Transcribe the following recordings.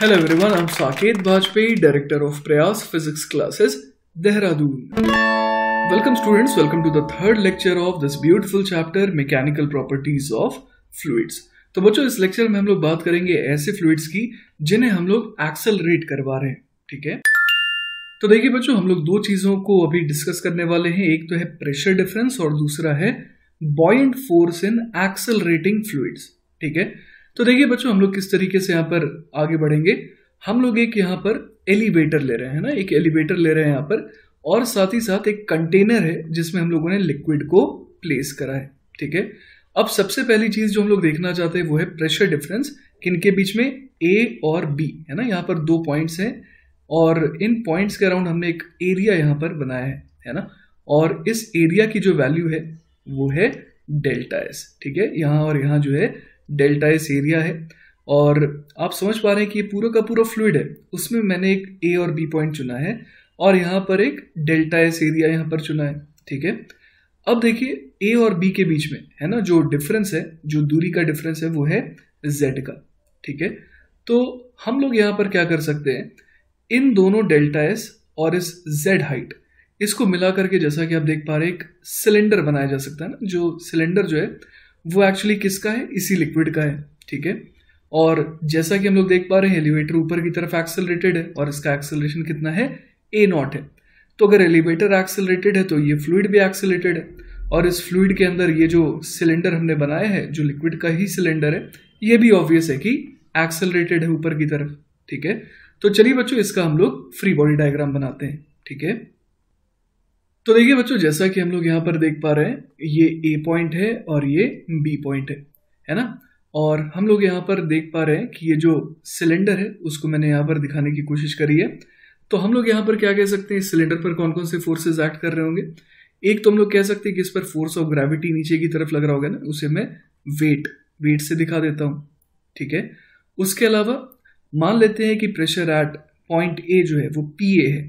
Hello everyone, I'm Saket Bajpayee, Director of Prayas Physics Classes, Dehradun. Welcome students, welcome to the third lecture of this beautiful chapter Mechanical Properties of Fluids. तो बच्चों इस lecture में हम लोग बात करेंगे ऐसे फ्लूइड्स की जिन्हें हम लोग एक्सेलरेट करवा रहे हैं ठीक है तो देखिए बच्चों हम लोग दो चीज़ों को अभी डिस्कस करने वाले हैं एक तो है प्रेशर डिफरेंस और दूसरा है buoyant force in accelerating fluids ठीक है तो देखिए बच्चों हम लोग किस तरीके से यहाँ पर आगे बढ़ेंगे हम लोग एक यहाँ पर एलिवेटर ले रहे हैं ना एक एलिवेटर ले रहे हैं यहाँ पर और साथ ही साथ एक कंटेनर है जिसमें हम लोगों ने लिक्विड को प्लेस करा है ठीक है अब सबसे पहली चीज जो हम लोग देखना चाहते हैं वो है प्रेशर डिफरेंस किनके बीच में ए और बी है ना यहाँ पर दो पॉइंट्स हैं और इन पॉइंट्स के अराउंड हमने एक एरिया यहाँ पर बनाया है है ना और इस एरिया की जो वैल्यू है वो है डेल्टा एस ठीक है यहाँ और यहाँ जो है डेल्टा एस एरिया है और आप समझ पा रहे हैं कि ये पूरा का पूरा फ्लूड है उसमें मैंने एक ए और बी पॉइंट चुना है और यहाँ पर एक डेल्टा एस एरिया यहाँ पर चुना है ठीक है अब देखिए ए और बी के बीच में है ना जो डिफरेंस है जो दूरी का डिफरेंस है वो है जेड का ठीक है तो हम लोग यहाँ पर क्या कर सकते हैं इन दोनों डेल्टा एस और इस जेड हाइट इसको मिला करके जैसा कि आप देख पा रहे एक सिलेंडर बनाया जा सकता है ना जो सिलेंडर जो है वो एक्चुअली किसका है इसी लिक्विड का है ठीक है और जैसा कि हम लोग देख पा रहे हैं एलिवेटर ऊपर की तरफ एक्सेलरेटेड है और इसका एक्सेलरेशन कितना है ए नॉट है तो अगर एलिवेटर एक्सेलरेटेड है तो ये फ्लूड भी एक्सेलरेटेड है और इस फ्लूड के अंदर ये जो सिलेंडर हमने बनाया है जो लिक्विड का ही सिलेंडर है ये भी ऑब्वियस है कि एक्सेलरेटेड है ऊपर की तरफ ठीक है तो चलिए बच्चों इसका हम लोग फ्री बॉडी डायग्राम बनाते हैं ठीक है तो देखिए बच्चों जैसा कि हम लोग यहाँ पर देख पा रहे हैं ये ए पॉइंट है और ये बी पॉइंट है है ना और हम लोग यहाँ पर देख पा रहे हैं कि ये जो सिलेंडर है उसको मैंने यहाँ पर दिखाने की कोशिश करी है तो हम लोग यहाँ पर क्या कह सकते हैं सिलेंडर पर कौन कौन से फोर्सेज एक्ट कर रहे होंगे एक तो हम लोग कह सकते हैं कि इस पर फोर्स ऑफ ग्रेविटी नीचे की तरफ लग रहा होगा ना उसे मैं वेट वेट से दिखा देता हूँ ठीक है उसके अलावा मान लेते हैं कि प्रेशर एट पॉइंट ए जो है वो पी ए है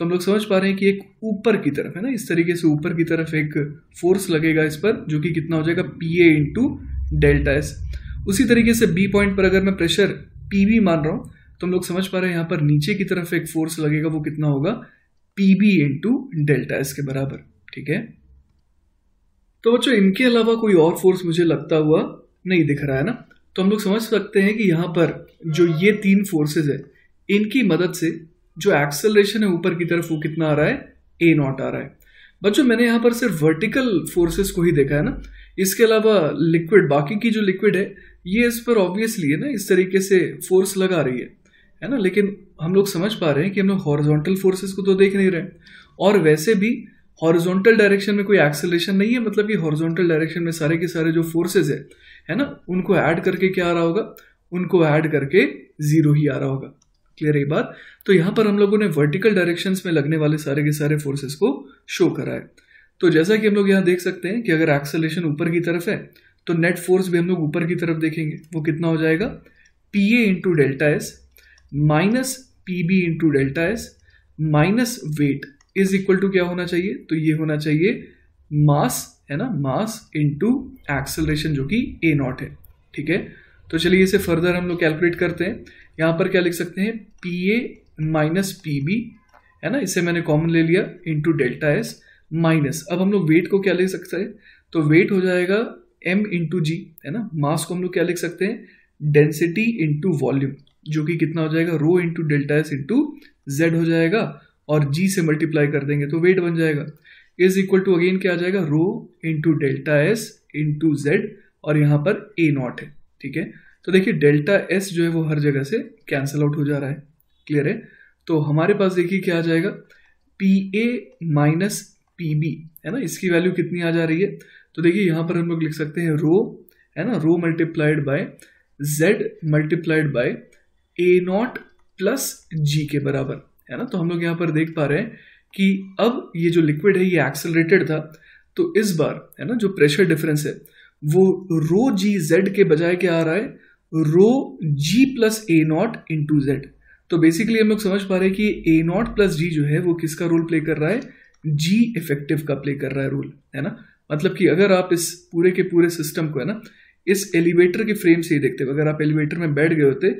तो हम लोग समझ पा रहे हैं कि एक ऊपर की तरफ है ना इस तरीके से ऊपर की तरफ एक फोर्स लगेगा इस पर जो कि कितना हो जाएगा P A into delta S उसी तरीके से बी पॉइंट पर अगर मैं प्रेशर पी बी मान रहा हूँ तो हम लोग समझ पा रहे हैं यहाँ पर नीचे की तरफ एक फोर्स लगेगा वो कितना होगा P B into delta S के बराबर ठीक है तो बच्चों इनके अलावा कोई और फोर्स मुझे लगता हुआ नहीं दिख रहा है ना तो हम लोग समझ सकते हैं कि यहाँ पर जो ये तीन फोर्सेज है इनकी मदद से जो एक्सेलरेशन है ऊपर की तरफ वो कितना आ रहा है ए नॉट आ रहा है बच्चों मैंने यहाँ पर सिर्फ वर्टिकल फोर्सेस को ही देखा है ना इसके अलावा लिक्विड बाकी की जो लिक्विड है ये इस पर ऑब्वियसली है ना इस तरीके से फोर्स लगा रही है है ना लेकिन हम लोग समझ पा रहे हैं कि हम लोग हॉरिजॉन्टल फोर्सेस को तो देख नहीं रहे और वैसे भी हॉरिजॉन्टल डायरेक्शन में कोई एक्सेलेशन नहीं है मतलब ये हॉरिजॉन्टल डायरेक्शन में सारे के सारे जो फोर्सेज है है ना उनको ऐड करके क्या आ रहा होगा उनको ऐड करके जीरो ही आ रहा होगा क्लियर ये बात तो यहां पर हम लोगों ने वर्टिकल डायरेक्शन में लगने वाले सारे के सारे फोर्सेस को शो करा है तो जैसा कि हम लोग यहां देख सकते हैं कि अगर एक्सेलेशन ऊपर की तरफ है तो नेट फोर्स भी हम लोग ऊपर की तरफ देखेंगे वो कितना हो जाएगा P A into delta S minus P B into delta S minus weight is equal to क्या होना चाहिए तो ये होना चाहिए मास है ना मास इंटू एक्सेलरेशन जो कि ए नॉट है ठीक है तो चलिए इसे फर्दर हम लोग कैलकुलेट करते हैं यहां पर क्या लिख सकते हैं P A minus P B है ना इसे मैंने कॉमन ले लिया इंटू डेल्टा एस माइनस अब हम लोग वेट को क्या लिख सकते हैं तो वेट हो जाएगा एम इंटू जी है ना मास को हम लोग क्या लिख सकते हैं डेंसिटी इंटू वॉल्यूम जो कि कितना हो जाएगा rho into delta S into Z हो जाएगा और जी से मल्टीप्लाई कर देंगे तो वेट बन जाएगा इज इक्वल टू अगेन क्या आ जाएगा rho into delta S into Z और यहाँ पर ए नॉट है ठीक है तो देखिए डेल्टा एस जो है वो हर जगह से कैंसिल आउट हो जा रहा है क्लियर है तो हमारे पास देखिए क्या आ जाएगा P A minus P B है ना इसकी वैल्यू कितनी आ जा रही है तो देखिए यहाँ पर हम लोग लिख सकते हैं रो है ना rho multiplied by Z multiplied by A naught plus G के बराबर है ना तो हम लोग यहाँ पर देख पा रहे हैं कि अब ये जो लिक्विड है ये एक्सेलरेटेड था तो इस बार है ना जो प्रेशर डिफरेंस है वो रो जी जेड के बजाय क्या आ रहा है rho G plus A naught into Z तो बेसिकली हम लोग समझ पा रहे हैं कि ए नॉट प्लस जी जो है वो किसका रोल प्ले कर रहा है जी इफेक्टिव का प्ले कर रहा है रोल है ना मतलब कि अगर आप इस पूरे के पूरे सिस्टम को है ना इस एलिवेटर के फ्रेम से ही देखते अगर आप एलिवेटर में बैठ गए होते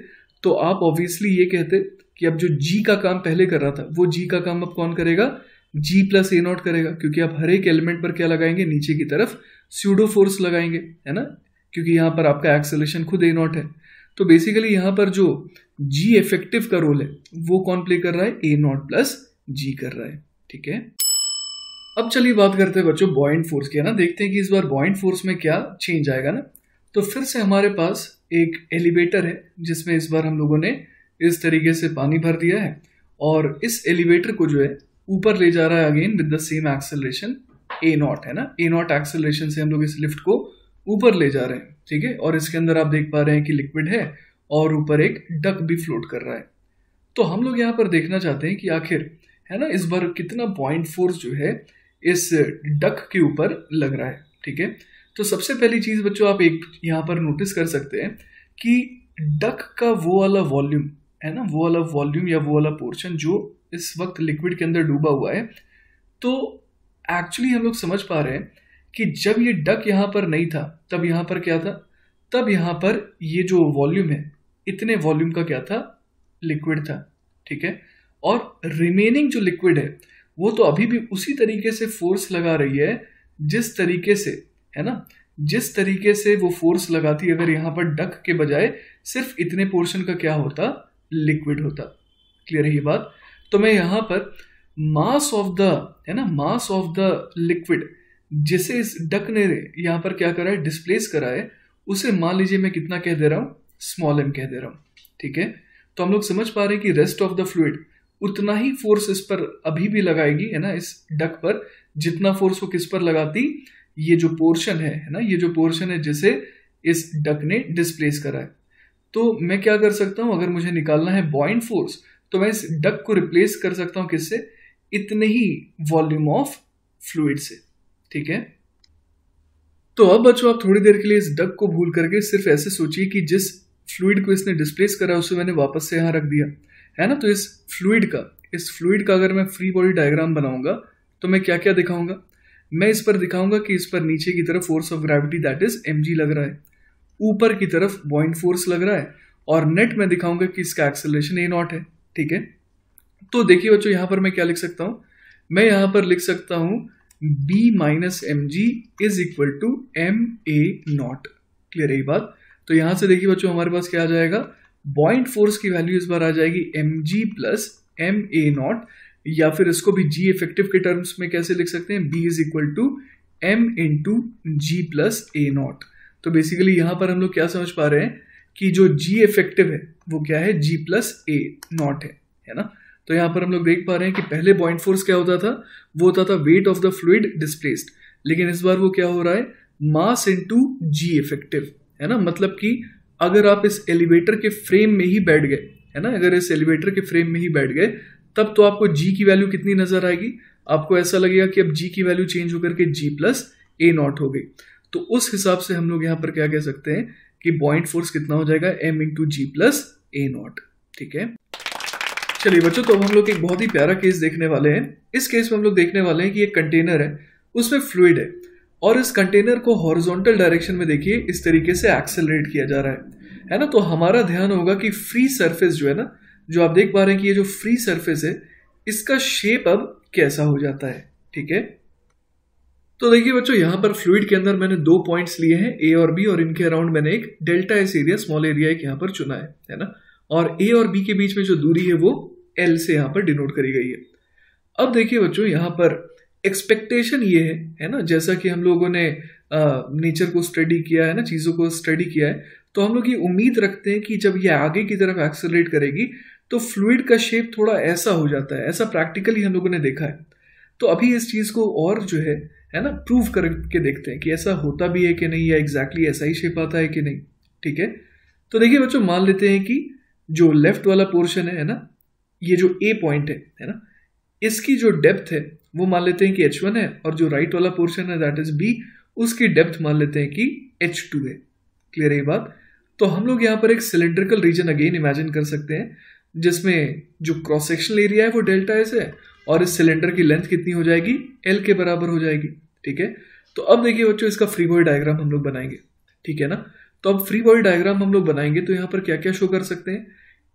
तो आप ऑब्वियसली ये कहते कि अब जो जी का काम पहले कर रहा था वो जी का काम अब कौन करेगा जी प्लस ए नॉट करेगा क्योंकि आप हर एक एलिमेंट पर क्या लगाएंगे नीचे की तरफ स्यूडो फोर्स लगाएंगे है ना क्योंकि यहाँ पर आपका एक्सेलेशन खुद ए नॉट है तो बेसिकली यहाँ पर जो जी इफेक्टिव का रोल है वो कौन प्ले कर रहा है ए नॉट प्लस जी कर रहा है ठीक है अब चलिए बात करते हैं बच्चों बॉइंट फोर्स की है ना देखते हैं कि इस बार बॉइंट फोर्स में क्या चेंज आएगा ना तो फिर से हमारे पास एक एलिवेटर है जिसमें इस बार हम लोगों ने इस तरीके से पानी भर दिया है और इस एलिवेटर को जो है ऊपर ले जा रहा है again with the same acceleration A naught है ना ए नॉट एक्सेलरेशन से हम लोग इस लिफ्ट को ऊपर ले जा रहे हैं ठीक है और इसके अंदर आप देख पा रहे हैं कि लिक्विड है और ऊपर एक डक भी फ्लोट कर रहा है तो हम लोग यहाँ पर देखना चाहते हैं कि आखिर है ना इस बार कितना पॉइंट फोर्स जो है इस डक के ऊपर लग रहा है ठीक है तो सबसे पहली चीज़ बच्चों आप एक यहाँ पर नोटिस कर सकते हैं कि डक का वो वाला वॉल्यूम है ना वो वाला वॉल्यूम या वो वाला पोर्शन जो इस वक्त लिक्विड के अंदर डूबा हुआ है तो एक्चुअली हम लोग समझ पा रहे हैं कि जब ये डक यहाँ पर नहीं था तब यहाँ पर क्या था तब यहाँ पर ये जो वॉल्यूम है इतने वॉल्यूम का क्या था लिक्विड था ठीक है और रिमेनिंग जो लिक्विड है वो तो अभी भी उसी तरीके से फोर्स लगा रही है जिस तरीके से है ना जिस तरीके से वो फोर्स लगाती अगर यहाँ पर डक के बजाय सिर्फ इतने पोर्शन का क्या होता लिक्विड होता क्लियर है ये बात तो मैं यहाँ पर मास ऑफ द है ना मास ऑफ द लिक्विड जिसे इस डक ने यहाँ पर क्या करा है डिस्प्लेस करा है उसे मान लीजिए मैं कितना कह दे रहा हूँ स्मॉल एम कह दे रहा हूँ ठीक है तो हम लोग समझ पा रहे हैं कि रेस्ट ऑफ द फ्लूड उतना ही फोर्स इस पर अभी भी लगाएगी है ना इस डक पर जितना फोर्स वो किस पर लगाती ये जो पोर्शन है है ना ये जो पोर्शन है जिसे इस डक ने डिस्प्लेस करा है तो मैं क्या कर सकता हूँ अगर मुझे निकालना है बॉइंट फोर्स तो मैं इस डक को रिप्लेस कर सकता हूँ किससे इतने ही वॉल्यूम ऑफ फ्लूड से ठीक है तो अब बच्चों आप थोड़ी देर के लिए इस डक को भूल करके सिर्फ ऐसे सोचिए कि जिस फ्लूड को इसने डिस्प्लेस करा उसे मैंने वापस से यहां रख दिया है ना तो इस फ्लूड का इस फ्लूड का अगर मैं फ्री बॉडी डायग्राम बनाऊंगा तो मैं क्या क्या दिखाऊंगा मैं इस पर दिखाऊंगा कि इस पर नीचे की तरफ force of gravity that is M लग रहा है ऊपर की तरफ बॉइंट फोर्स लग रहा है और नेट में दिखाऊंगा कि इसका एक्सेलेशन ए नॉट है ठीक है तो देखिए बच्चों यहां पर मैं क्या लिख सकता हूं मैं यहां पर लिख सकता हूं B minus M G is equal to M A naught clear यही ये बात तो यहां से देखिए बच्चों हमारे पास क्या आ जाएगा बॉइंट फोर्स की वैल्यू इस बार आ जाएगी M ji plus M A naught या फिर इसको भी जी इफेक्टिव के टर्म्स में कैसे लिख सकते हैं B is equal to M into G plus A naught तो बेसिकली यहां पर हम लोग क्या समझ पा रहे हैं कि जो जी इफेक्टिव है वो क्या है जी प्लस ए नॉट है है ना तो यहाँ पर हम लोग देख पा रहे हैं कि पहले बॉइंट फोर्स क्या होता था वो होता था weight of the fluid displaced लेकिन इस बार वो क्या हो रहा है मास इंटू जी इफेक्टिव है ना मतलब कि अगर आप इस एलिवेटर के फ्रेम में ही बैठ गए है ना अगर इस एलिवेटर के फ्रेम में ही बैठ गए तब तो आपको जी की वैल्यू कितनी नजर आएगी आपको ऐसा लगेगा कि अब जी की वैल्यू चेंज होकर के जी प्लस ए नॉट हो गई तो उस हिसाब से हम लोग यहाँ पर क्या कह सकते हैं कि पॉइंट फोर्स कितना हो जाएगा M into G plus A naught ठीक है चलिए बच्चों तो हम लोग एक बहुत ही प्यारा केस देखने वाले हैं इस केस में हम लोग देखने वाले हैं कि एक कंटेनर है उसमें फ्लूड है और इस कंटेनर को हॉरिजॉन्टल डायरेक्शन में देखिए इस तरीके से एक्सेलरेट किया जा रहा है है ना तो हमारा ध्यान होगा कि फ्री सरफेस जो है ना जो आप देख पा रहे हैं कि ये जो फ्री सरफेस है इसका शेप अब कैसा हो जाता है ठीक है तो देखिए बच्चों यहाँ पर फ्लूड के अंदर मैंने दो पॉइंट्स लिए हैं ए और बी और इनके अराउंड मैंने एक delta S area small area एक यहां पर चुना है है ना और ए और बी के बीच में जो दूरी है वो एल से यहाँ पर डिनोट करी गई है अब देखिए बच्चों यहाँ पर एक्सपेक्टेशन ये है है ना जैसा कि हम लोगों ने नेचर को स्टडी किया है ना चीज़ों को स्टडी किया है तो हम लोग ये उम्मीद रखते हैं कि जब ये आगे की तरफ एक्सेलरेट करेगी तो फ्लूड का शेप थोड़ा ऐसा हो जाता है ऐसा प्रैक्टिकली हम लोगों ने देखा है तो अभी इस चीज़ को और जो है है ना प्रूव करके देखते हैं कि ऐसा होता भी है कि नहीं या एग्जैक्टली exactly ऐसा ही शेप आता है कि नहीं ठीक है तो देखिए बच्चों मान लेते हैं कि जो लेफ्ट वाला पोर्शन है ना ये जो ए पॉइंट है है ना इसकी जो डेप्थ है वो मान लेते हैं कि एच वन है और जो राइट वाला पोर्शन है दैट इज बी उसकी डेप्थ मान लेते हैं कि एच टू है क्लियर है ये बात तो हम लोग यहाँ पर एक सिलेंड्रिकल रीजन अगेन इमेजिन कर सकते हैं जिसमें जो क्रॉस सेक्शनल एरिया है वो डेल्टा एस है और इस सिलेंडर की लेंथ कितनी हो जाएगी एल के बराबर हो जाएगी ठीक है तो अब देखिए बच्चों इसका फ्री बॉडी डायग्राम हम लोग बनाएंगे ठीक है ना तो अब फ्री बॉडी डायग्राम हम लोग बनाएंगे तो यहाँ पर क्या क्या शो कर सकते हैं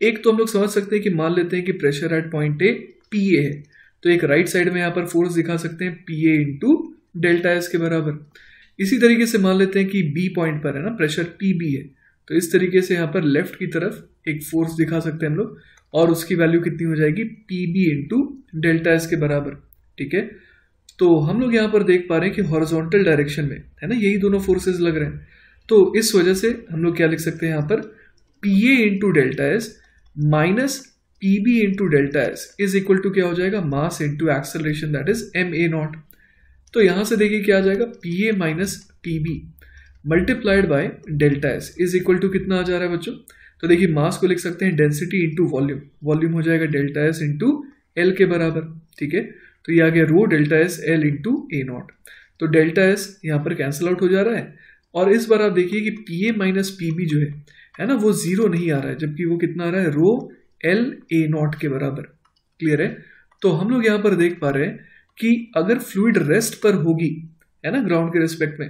एक तो हम लोग समझ सकते हैं कि मान लेते हैं कि pressure at point A P A है तो एक राइट साइड में यहाँ पर फोर्स दिखा सकते हैं P A into delta S के बराबर इसी तरीके से मान लेते हैं कि बी पॉइंट पर है ना प्रेशर पी बी है तो इस तरीके से यहाँ पर लेफ्ट की तरफ एक फोर्स दिखा सकते हैं हम लोग और उसकी वैल्यू कितनी हो जाएगी P B into delta S के बराबर ठीक है तो हम लोग यहाँ पर देख पा रहे हैं कि हॉरिजॉन्टल डायरेक्शन में है ना यही दोनों फोर्सेज लग रहे हैं तो इस वजह से हम लोग क्या लिख सकते हैं यहाँ पर P A into delta S minus P B into delta S is equal to क्या हो जाएगा mass into acceleration that is M A naught तो यहां से देखिए क्या आ जाएगा P A minus P B multiplied by delta S is equal to कितना आ जा रहा है बच्चों तो देखिए मास को लिख सकते हैं डेंसिटी इंटू वॉल्यूम वॉल्यूम हो जाएगा डेल्टा एस इंटू एल के बराबर ठीक है तो ये आ गया rho delta S L into A naught तो डेल्टा एस यहाँ पर कैंसिल आउट हो जा रहा है और इस बार आप देखिए कि P A minus P B जो है है ना वो जीरो नहीं आ रहा है जबकि वो कितना आ रहा है रो एल ए नॉट के बराबर क्लियर है तो हम लोग यहाँ पर देख पा रहे हैं कि अगर फ्लूड रेस्ट पर होगी है ना ग्राउंड के रेस्पेक्ट में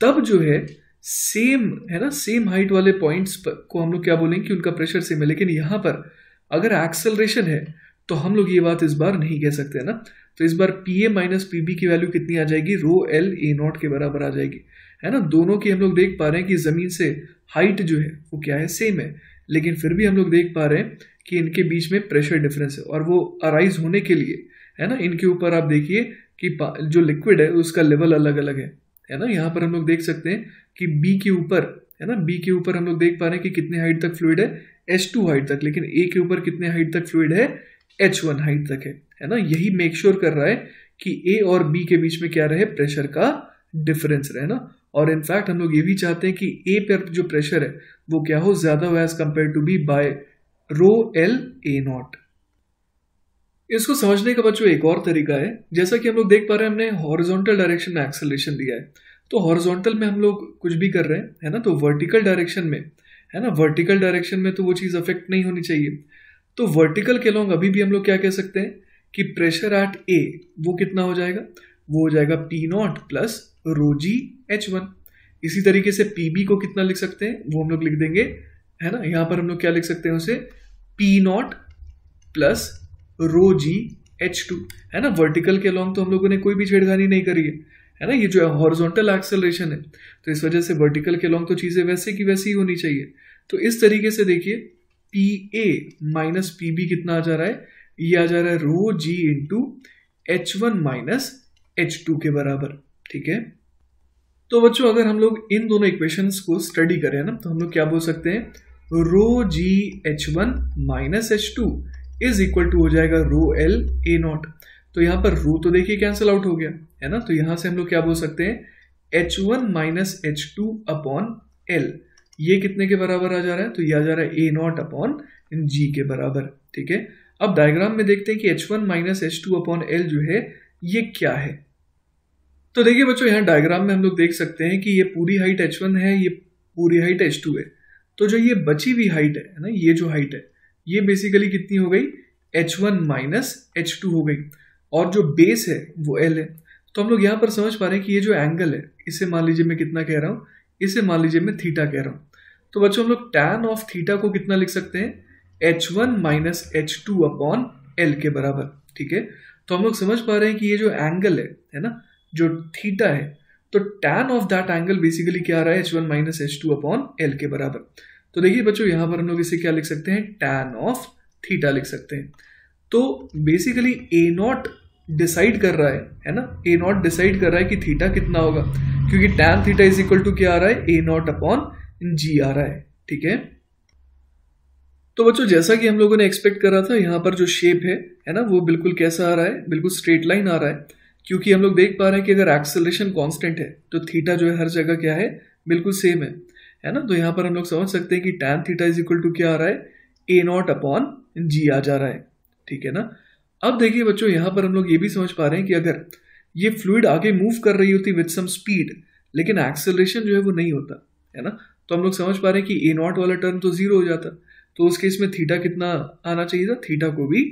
तब जो है सेम है ना सेम हाइट वाले पॉइंट्स पर को हम लोग क्या बोलेंगे कि उनका प्रेशर सेम है लेकिन यहाँ पर अगर एक्सेलरेशन है तो हम लोग ये बात इस बार नहीं कह सकते है ना तो इस बार P A minus P B की वैल्यू कितनी आ जाएगी रो एल ए नॉट के बराबर आ जाएगी है ना दोनों की हम लोग देख पा रहे हैं कि ज़मीन से हाइट जो है वो क्या है सेम है लेकिन फिर भी हम लोग देख पा रहे हैं कि इनके बीच में प्रेशर डिफरेंस है और वो अराइज होने के लिए है ना इनके ऊपर आप देखिए कि जो लिक्विड है उसका लेवल अलग अलग है है ना यहाँ पर हम लोग देख सकते हैं कि बी के ऊपर है ना बी के ऊपर हम लोग देख पा रहे हैं कि कितने हाइट तक फ्लूड है एच टू हाइट तक लेकिन ए के ऊपर कितने हाइट तक फ्लूड है एच वन हाइट तक है है ना यही मेक श्योर sure कर रहा है कि ए और बी के बीच में क्या रहे प्रेशर का डिफरेंस रहे ना और इनफैक्ट हम लोग ये भी चाहते हैं कि ए पर जो प्रेशर है वो क्या हो ज़्यादा हो as compared to B by rho L A naught इसको समझने का बच्चों एक और तरीका है जैसा कि हम लोग देख पा रहे हैं हमने हॉरिजॉन्टल डायरेक्शन में एक्सेलरेशन दिया है तो हॉरिजॉन्टल में हम लोग कुछ भी कर रहे हैं है ना तो वर्टिकल डायरेक्शन में है ना वर्टिकल डायरेक्शन में तो वो चीज़ अफेक्ट नहीं होनी चाहिए तो वर्टिकल के लोग अभी भी हम लोग क्या कह सकते हैं कि प्रेशर एट ए वो कितना हो जाएगा वो हो जाएगा P naught plus rho G H one इसी तरीके से पी बी को कितना लिख सकते हैं वो हम लोग लिख देंगे है ना यहाँ पर हम लोग क्या लिख सकते हैं उसे P naught plus rho G H two है ना वर्टिकल के अलॉन्ग तो हम लोगों ने कोई भी छेड़खानी नहीं करी है है ना ये जो है हॉर्जोंटल एक्सेलरेशन है तो इस वजह से वर्टिकल के अलॉन्ग तो चीज़ें वैसे की वैसे ही होनी चाहिए तो इस तरीके से देखिए P A minus P B कितना आ जा रहा है ये आ जा रहा है rho G into H one minus H two के बराबर ठीक है तो बच्चों अगर हम लोग इन दोनों इक्वेशन को स्टडी करें ना तो हम लोग क्या बोल सकते हैं rho G H one minus H two is equal to हो जाएगा रो एल ए नॉट तो यहां पर रो तो देखिए कैंसिल आउट हो गया है ना तो यहां से हम लोग क्या बोल सकते हैं H one minus H two upon L ये कितने के बराबर आ जा रहा है तो ये आ जा रहा है ए नॉट अपॉन जी के बराबर ठीक है अब डायग्राम में देखते हैं कि H one minus H two upon L जो है ये क्या है तो देखिए बच्चों यहाँ डायग्राम में हम लोग देख सकते हैं कि ये पूरी हाइट एच वन है ये पूरी हाइट एच टू है तो जो ये बची हुई हाइट है ना ये जो हाइट है ये बेसिकली कितनी हो गई H one minus H two हो गई और जो बेस है वो एल है तो हम लोग यहाँ पर समझ पा रहे हैं कि ये जो एंगल है इसे मान लीजिए मैं कितना कह रहा हूँ इसे मान लीजिए मैं थीटा कह रहा हूँ तो बच्चों हम लोग टैन ऑफ थीटा को कितना लिख सकते हैं H one minus H two upon L के बराबर ठीक है तो हम लोग समझ पा रहे हैं कि ये जो एंगल है है ना जो थीटा है तो tan of that angle basically क्या आ रहा है H one minus H two upon L के बराबर तो देखिए बच्चों यहाँ पर हम लोग इसे क्या लिख सकते हैं टैन ऑफ थीटा लिख सकते हैं तो बेसिकली ए नॉट डिसाइड कर रहा है है ना ए नॉट डिसाइड कर रहा है कि थीटा कितना होगा क्योंकि tan theta is equal to क्या आ रहा है ए नॉट अपॉन जी आ रहा है ठीक है तो बच्चों जैसा कि हम लोगों ने एक्सपेक्ट करा था यहाँ पर जो शेप है है ना वो बिल्कुल कैसा आ रहा है बिल्कुल स्ट्रेट लाइन आ रहा है क्योंकि हम लोग देख पा रहे हैं कि अगर एक्सेलेशन कॉन्स्टेंट है तो थीटा जो है हर जगह क्या है बिल्कुल सेम है है ना तो यहाँ पर हम लोग समझ सकते हैं कि tan theta is equal to क्या आ रहा है ए नॉट अपॉन जी आ जा रहा है ठीक है ना अब देखिए बच्चों यहाँ पर हम लोग ये भी समझ पा रहे हैं कि अगर ये फ्लूड आगे मूव कर रही होती विथ सम स्पीड लेकिन एक्सेलेशन जो है वो नहीं होता है ना तो हम लोग समझ पा रहे हैं कि ए नॉट वाला टर्म तो जीरो हो जाता तो उस केस में थीटा कितना आना चाहिए था थीटा को भी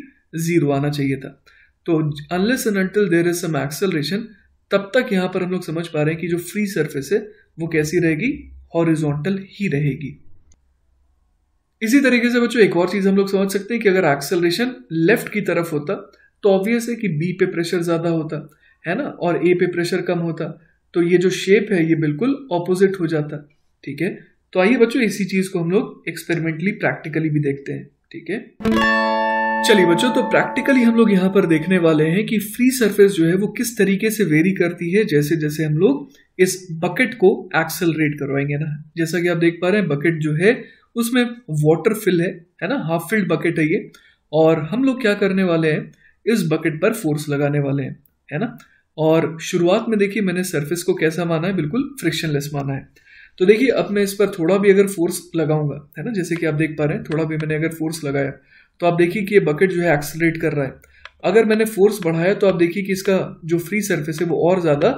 जीरो आना चाहिए था तो unless and until there is some acceleration तब तक यहां पर हम लोग समझ पा रहे हैं कि जो फ्री सरफेस है वो कैसी रहेगी हॉरिजोंटल ही रहेगी इसी तरीके से बच्चों एक और चीज हम लोग समझ सकते हैं कि अगर एक्सेलरेशन लेफ्ट की तरफ होता तो ऑब्वियस है कि बी पे प्रेशर ज्यादा होता है ना और ए पे प्रेशर कम होता तो ये जो शेप है ये बिल्कुल ऑपोजिट हो जाता ठीक है तो आइए बच्चों इसी चीज को हम लोग एक्सपेरिमेंटली प्रैक्टिकली भी देखते हैं ठीक है चलिए बच्चों तो प्रैक्टिकली हम लोग यहाँ पर देखने वाले हैं कि फ्री सरफेस जो है वो किस तरीके से वेरी करती है जैसे जैसे हम लोग इस बकेट को एक्सेलरेट करवाएंगे ना जैसा कि आप देख पा रहे हैं बकेट जो है उसमें वाटर फिल है है ना हाफ फिल्ड बकेट है ये और हम लोग क्या करने वाले हैं इस बकेट पर फोर्स लगाने वाले हैं है ना और शुरुआत में देखिए मैंने सरफेस को कैसा माना है बिल्कुल फ्रिक्शनलेस माना है तो देखिए अब मैं इस पर थोड़ा भी अगर फोर्स लगाऊंगा है ना जैसे कि आप देख पा रहे हैं थोड़ा भी मैंने अगर फोर्स लगाया तो आप देखिए कि ये बकेट जो है एक्सलरेट कर रहा है अगर मैंने फोर्स बढ़ाया तो आप देखिए कि इसका जो फ्री सरफेस है वो और ज़्यादा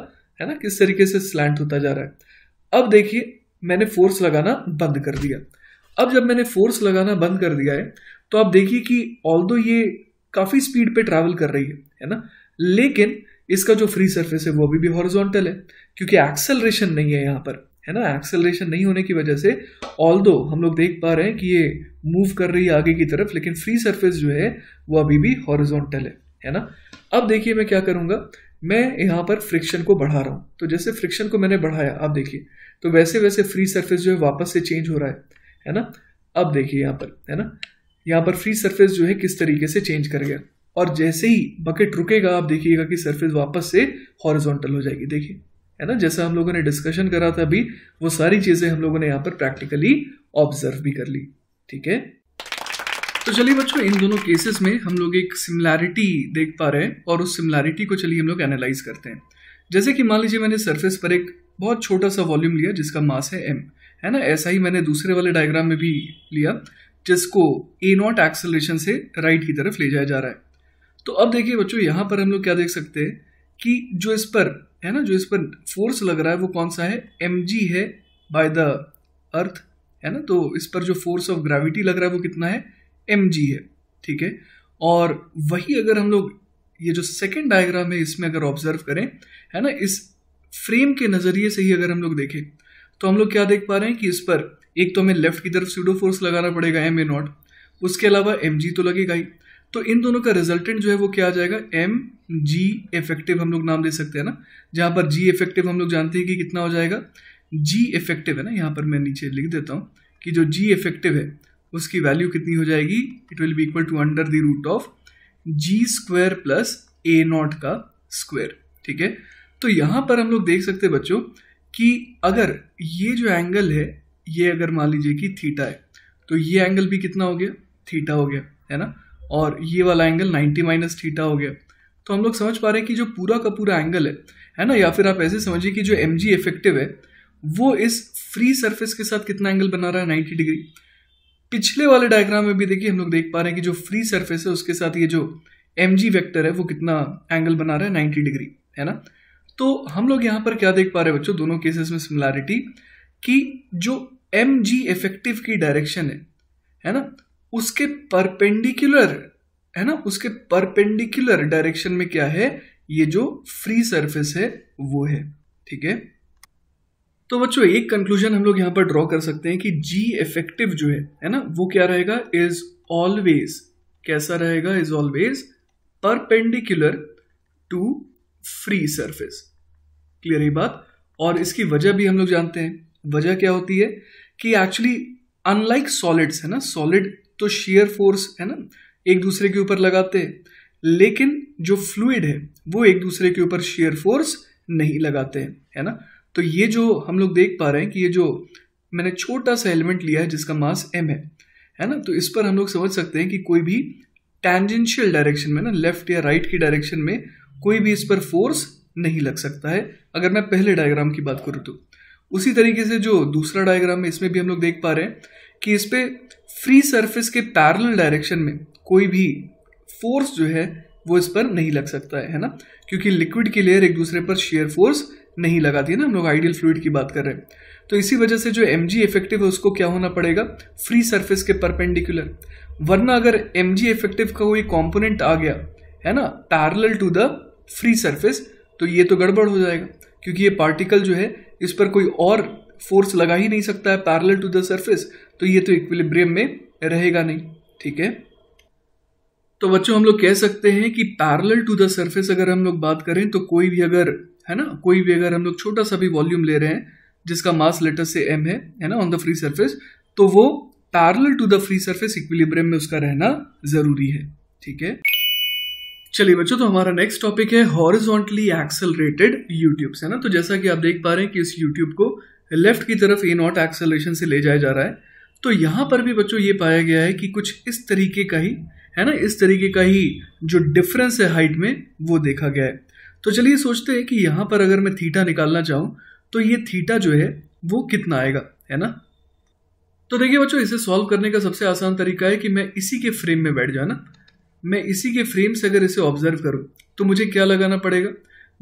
है ना किस तरीके से स्लैंट होता जा रहा है अब देखिए मैंने फोर्स लगाना बंद कर दिया अब जब मैंने फोर्स लगाना बंद कर दिया है तो आप देखिए कि ऑल ये काफ़ी स्पीड पे ट्रैवल कर रही है है ना लेकिन इसका जो फ्री सरफेस है वो अभी भी हॉरिजॉन्टल है क्योंकि एक्सेलरेशन नहीं है यहाँ पर है ना एक्सेलरेशन नहीं होने की वजह से ऑल दो हम लोग देख पा रहे हैं कि ये मूव कर रही है आगे की तरफ लेकिन फ्री सरफेस जो है वो अभी भी हॉरिजॉन्टल है है ना अब देखिए मैं क्या करूंगा मैं यहाँ पर फ्रिक्शन को बढ़ा रहा हूँ तो जैसे फ्रिक्शन को मैंने बढ़ाया आप देखिए तो वैसे वैसे फ्री सर्फेस जो है वापस से चेंज हो रहा है है ना अब देखिए यहाँ पर है ना यहाँ पर फ्री सर्फेस जो है किस तरीके से चेंज कर गया और जैसे ही बकेट रुकेगा आप देखिएगा कि सर्फेस वापस से हॉरिजोंटल हो जाएगी देखिए है ना जैसा हम लोगों ने डिस्कशन करा था अभी वो सारी चीज़ें हम लोगों ने यहाँ पर प्रैक्टिकली ऑब्जर्व भी कर ली ठीक है तो चलिए बच्चों इन दोनों केसेस में हम लोग एक सिमिलैरिटी देख पा रहे हैं और उस सिमिलैरिटी को चलिए हम लोग एनालाइज करते हैं जैसे कि मान लीजिए मैंने सरफेस पर एक बहुत छोटा सा वॉल्यूम लिया जिसका मास है एम है ना ऐसा ही मैंने दूसरे वाले डायग्राम में भी लिया जिसको ए नॉट एक्सलेशन से राइट की तरफ ले जाया जा रहा है तो अब देखिए बच्चों यहाँ पर हम लोग क्या देख सकते हैं कि जो इस पर है ना जो इस पर फोर्स लग रहा है वो कौन सा है एम जी है बाय द अर्थ है ना तो इस पर जो फोर्स ऑफ ग्रेविटी लग रहा है वो कितना है एम जी है ठीक है और वही अगर हम लोग ये जो सेकेंड डायग्राम है इसमें अगर ऑब्जर्व करें है ना इस फ्रेम के नज़रिए से ही अगर हम लोग देखें तो हम लोग क्या देख पा रहे हैं कि इस पर एक तो हमें लेफ्ट की तरफ सीडो फोर्स लगाना पड़ेगा एम ए नॉट उसके अलावा एम जी तो लगेगा ही तो इन दोनों का रिजल्टेंट जो है वो क्या आ जाएगा एम जी इफेक्टिव हम लोग नाम दे सकते हैं ना जहाँ पर जी इफेक्टिव हम लोग जानते हैं कि कितना हो जाएगा जी इफेक्टिव है ना यहाँ पर मैं नीचे लिख देता हूँ कि जो जी इफेक्टिव है उसकी वैल्यू कितनी हो जाएगी it will be equal to under the root of G square plus A naught का स्क्वायर ठीक है तो यहाँ पर हम लोग देख सकते हैं बच्चों कि अगर ये जो एंगल है ये अगर मान लीजिए कि थीटा है तो ये एंगल भी कितना हो गया थीटा हो गया है ना और ये वाला एंगल 90 माइनस थीटा हो गया तो हम लोग समझ पा रहे हैं कि जो पूरा का पूरा एंगल है है ना या फिर आप ऐसे समझिए कि जो एम जी इफेक्टिव है वो इस फ्री सरफेस के साथ कितना एंगल बना रहा है नाइन्टी डिग्री पिछले वाले डायग्राम में भी देखिए हम लोग देख पा रहे हैं कि जो फ्री सरफेस है उसके साथ ये जो एम जी वैक्टर है वो कितना एंगल बना रहा है नाइन्टी डिग्री है ना तो हम लोग यहाँ पर क्या देख पा रहे हैं बच्चों दोनों केसेस में सिमिलैरिटी कि जो एम जी इफेक्टिव की डायरेक्शन है है ना उसके परपेंडिकुलर है ना उसके परपेंडिकुलर डायरेक्शन में क्या है ये जो फ्री सरफेस है वो है ठीक है तो बच्चों एक कंक्लूजन हम लोग यहां पर ड्रॉ कर सकते हैं कि जी इफेक्टिव जो है है ना वो क्या रहेगा इज ऑलवेज कैसा रहेगा is always perpendicular to free surface clear ही बात और इसकी वजह भी हम लोग जानते हैं वजह क्या होती है कि एक्चुअली अनलाइक सॉलिड्स है ना सॉलिड तो शेयर फोर्स है ना एक दूसरे के ऊपर लगाते हैं लेकिन जो फ्लूड है वो एक दूसरे के ऊपर शेयर फोर्स नहीं लगाते हैं है ना तो ये जो हम लोग देख पा रहे हैं कि ये जो मैंने छोटा सा एलिमेंट लिया है जिसका मास एम है है ना तो इस पर हम लोग समझ सकते हैं कि कोई भी टैंजेंशियल डायरेक्शन में ना लेफ्ट या राइट की डायरेक्शन में कोई भी इस पर फोर्स नहीं लग सकता है अगर मैं पहले डायग्राम की बात करूँ तो उसी तरीके से जो दूसरा डायग्राम है इसमें भी हम लोग देख पा रहे हैं कि इस पर फ्री सरफेस के पैरल डायरेक्शन में कोई भी फोर्स जो है वो इस पर नहीं लग सकता है है ना क्योंकि लिक्विड की लेयर एक दूसरे पर शेयर फोर्स नहीं लगाती है ना हम लोग आइडियल फ्लूड की बात कर रहे हैं तो इसी वजह से जो एम जी इफेक्टिव है उसको क्या होना पड़ेगा फ्री सरफेस के परपेंडिकुलर वरना अगर एम जी इफेक्टिव का कोई कॉम्पोनेंट आ गया है ना parallel to the free surface तो ये तो गड़बड़ हो जाएगा क्योंकि ये पार्टिकल जो है इस पर कोई और फोर्स लगा ही नहीं सकता है पैरल टू द सरफेस तो ये तो इक्विलिब्रियम में रहेगा नहीं ठीक है तो बच्चों हम लोग कह सकते हैं कि पैरेलल टू द सरफेस अगर हम लोग बात करें तो कोई भी अगर है ना कोई भी अगर हम लोग छोटा सा भी वॉल्यूम ले रहे हैं जिसका मास लेटर से एम है है ना ऑन द फ्री सरफेस तो वो parallel to the free surface equilibrium में उसका रहना जरूरी है ठीक है चलिए बच्चों तो हमारा नेक्स्ट टॉपिक है हॉरिजॉन्टली एक्सेलरेटेड यूट्यूब है ना तो जैसा कि आप देख पा रहे हैं कि इस यूट्यूब को लेफ्ट की तरफ ए नॉट एक्सेलरेशन से ले जाया जा रहा है तो यहाँ पर भी बच्चों ये पाया गया है कि कुछ इस तरीके का ही है ना इस तरीके का ही जो डिफरेंस है हाइट में वो देखा गया है तो चलिए सोचते हैं कि यहाँ पर अगर मैं थीटा निकालना चाहूँ तो ये थीटा जो है वो कितना आएगा है ना तो देखिए बच्चों इसे सॉल्व करने का सबसे आसान तरीका है कि मैं इसी के फ्रेम में बैठ जाना मैं इसी के फ्रेम से अगर इसे ऑब्जर्व करूँ तो मुझे क्या लगाना पड़ेगा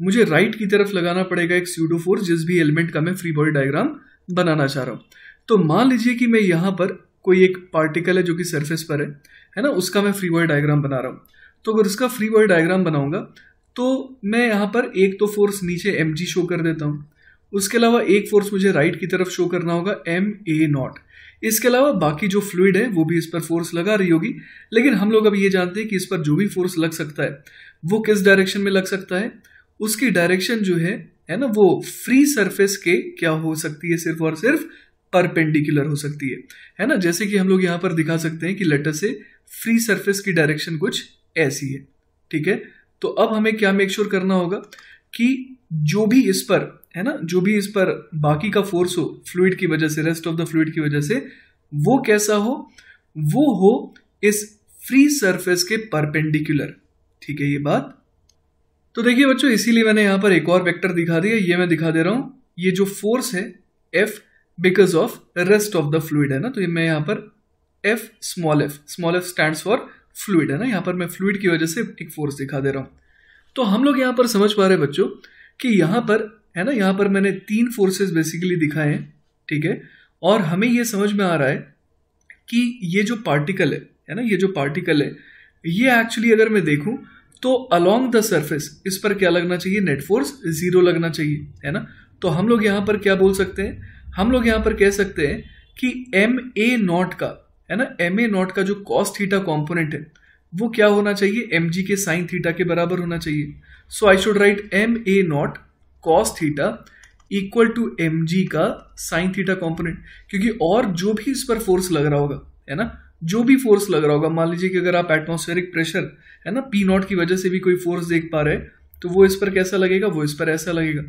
मुझे राइट की तरफ लगाना पड़ेगा एक स्यूडो फोर्स जिस भी एलिमेंट का मैं फ्री बॉडी डायग्राम बनाना चाह रहा हूँ तो मान लीजिए कि मैं यहाँ पर कोई एक पार्टिकल है जो कि सरफेस पर है है ना उसका मैं फ्री वर्ड डायग्राम बना रहा हूँ तो अगर उसका फ्री वर्ड डायग्राम बनाऊंगा तो मैं यहाँ पर एक तो फोर्स नीचे एम जी शो कर देता हूँ उसके अलावा एक फोर्स मुझे राइट की तरफ शो करना होगा एम ए नॉट इसके अलावा बाकी जो फ्लूड है वो भी इस पर फोर्स लगा रही होगी लेकिन हम लोग अब ये जानते हैं कि इस पर जो भी फोर्स लग सकता है वो किस डायरेक्शन में लग सकता है उसकी डायरेक्शन जो है है ना वो फ्री सरफेस के क्या हो सकती है सिर्फ और सिर्फ परपेंडिकुलर हो सकती है है ना जैसे कि हम लोग यहां पर दिखा सकते हैं कि लेटर से फ्री सरफेस की डायरेक्शन कुछ ऐसी है ठीक है तो अब हमें क्या मेक श्योर sure करना होगा कि जो भी इस पर है ना जो भी इस पर बाकी का फोर्स हो फ्लूड की वजह से रेस्ट ऑफ द फ्लूड की वजह से वो कैसा हो वो हो इस फ्री सरफेस के परपेंडिकुलर ठीक है ये बात तो देखिए बच्चों इसीलिए मैंने यहां पर एक और वेक्टर दिखा दिया ये मैं दिखा दे रहा हूं ये जो फोर्स है F because of rest of the fluid है ना तो मैं यहाँ पर F small F small F stand for fluid है ना यहाँ पर मैं फ्लूड की वजह से एक फोर्स दिखा दे रहा हूँ तो हम लोग यहाँ पर समझ पा रहे बच्चों कि यहाँ पर है ना यहाँ पर मैंने तीन फोर्सेज बेसिकली दिखाए हैं ठीक है और हमें ये समझ में आ रहा है कि ये जो पार्टिकल है है ना ये जो पार्टिकल है ये एक्चुअली अगर मैं देखूँ तो अलोंग द सरफेस इस पर क्या लगना चाहिए नेट फोर्स जीरो लगना चाहिए है ना तो हम लोग यहाँ पर क्या बोल सकते हैं हम लोग यहाँ पर कह सकते हैं कि एम ए नॉट का है ना एम ए नॉट का जो कॉस्ट थीटा कॉम्पोनेंट है वो क्या होना चाहिए एम जी के साइन थीटा के बराबर होना चाहिए so I should write M A naught cos theta equal to M G का साइन थीटा कॉम्पोनेंट क्योंकि और जो भी इस पर फोर्स लग रहा होगा है ना जो भी फोर्स लग रहा होगा मान लीजिए कि अगर आप एटमोस्फेरिक प्रेशर है ना पी नॉट की वजह से भी कोई फोर्स देख पा रहे हैं तो वो इस पर कैसा लगेगा वो इस पर ऐसा लगेगा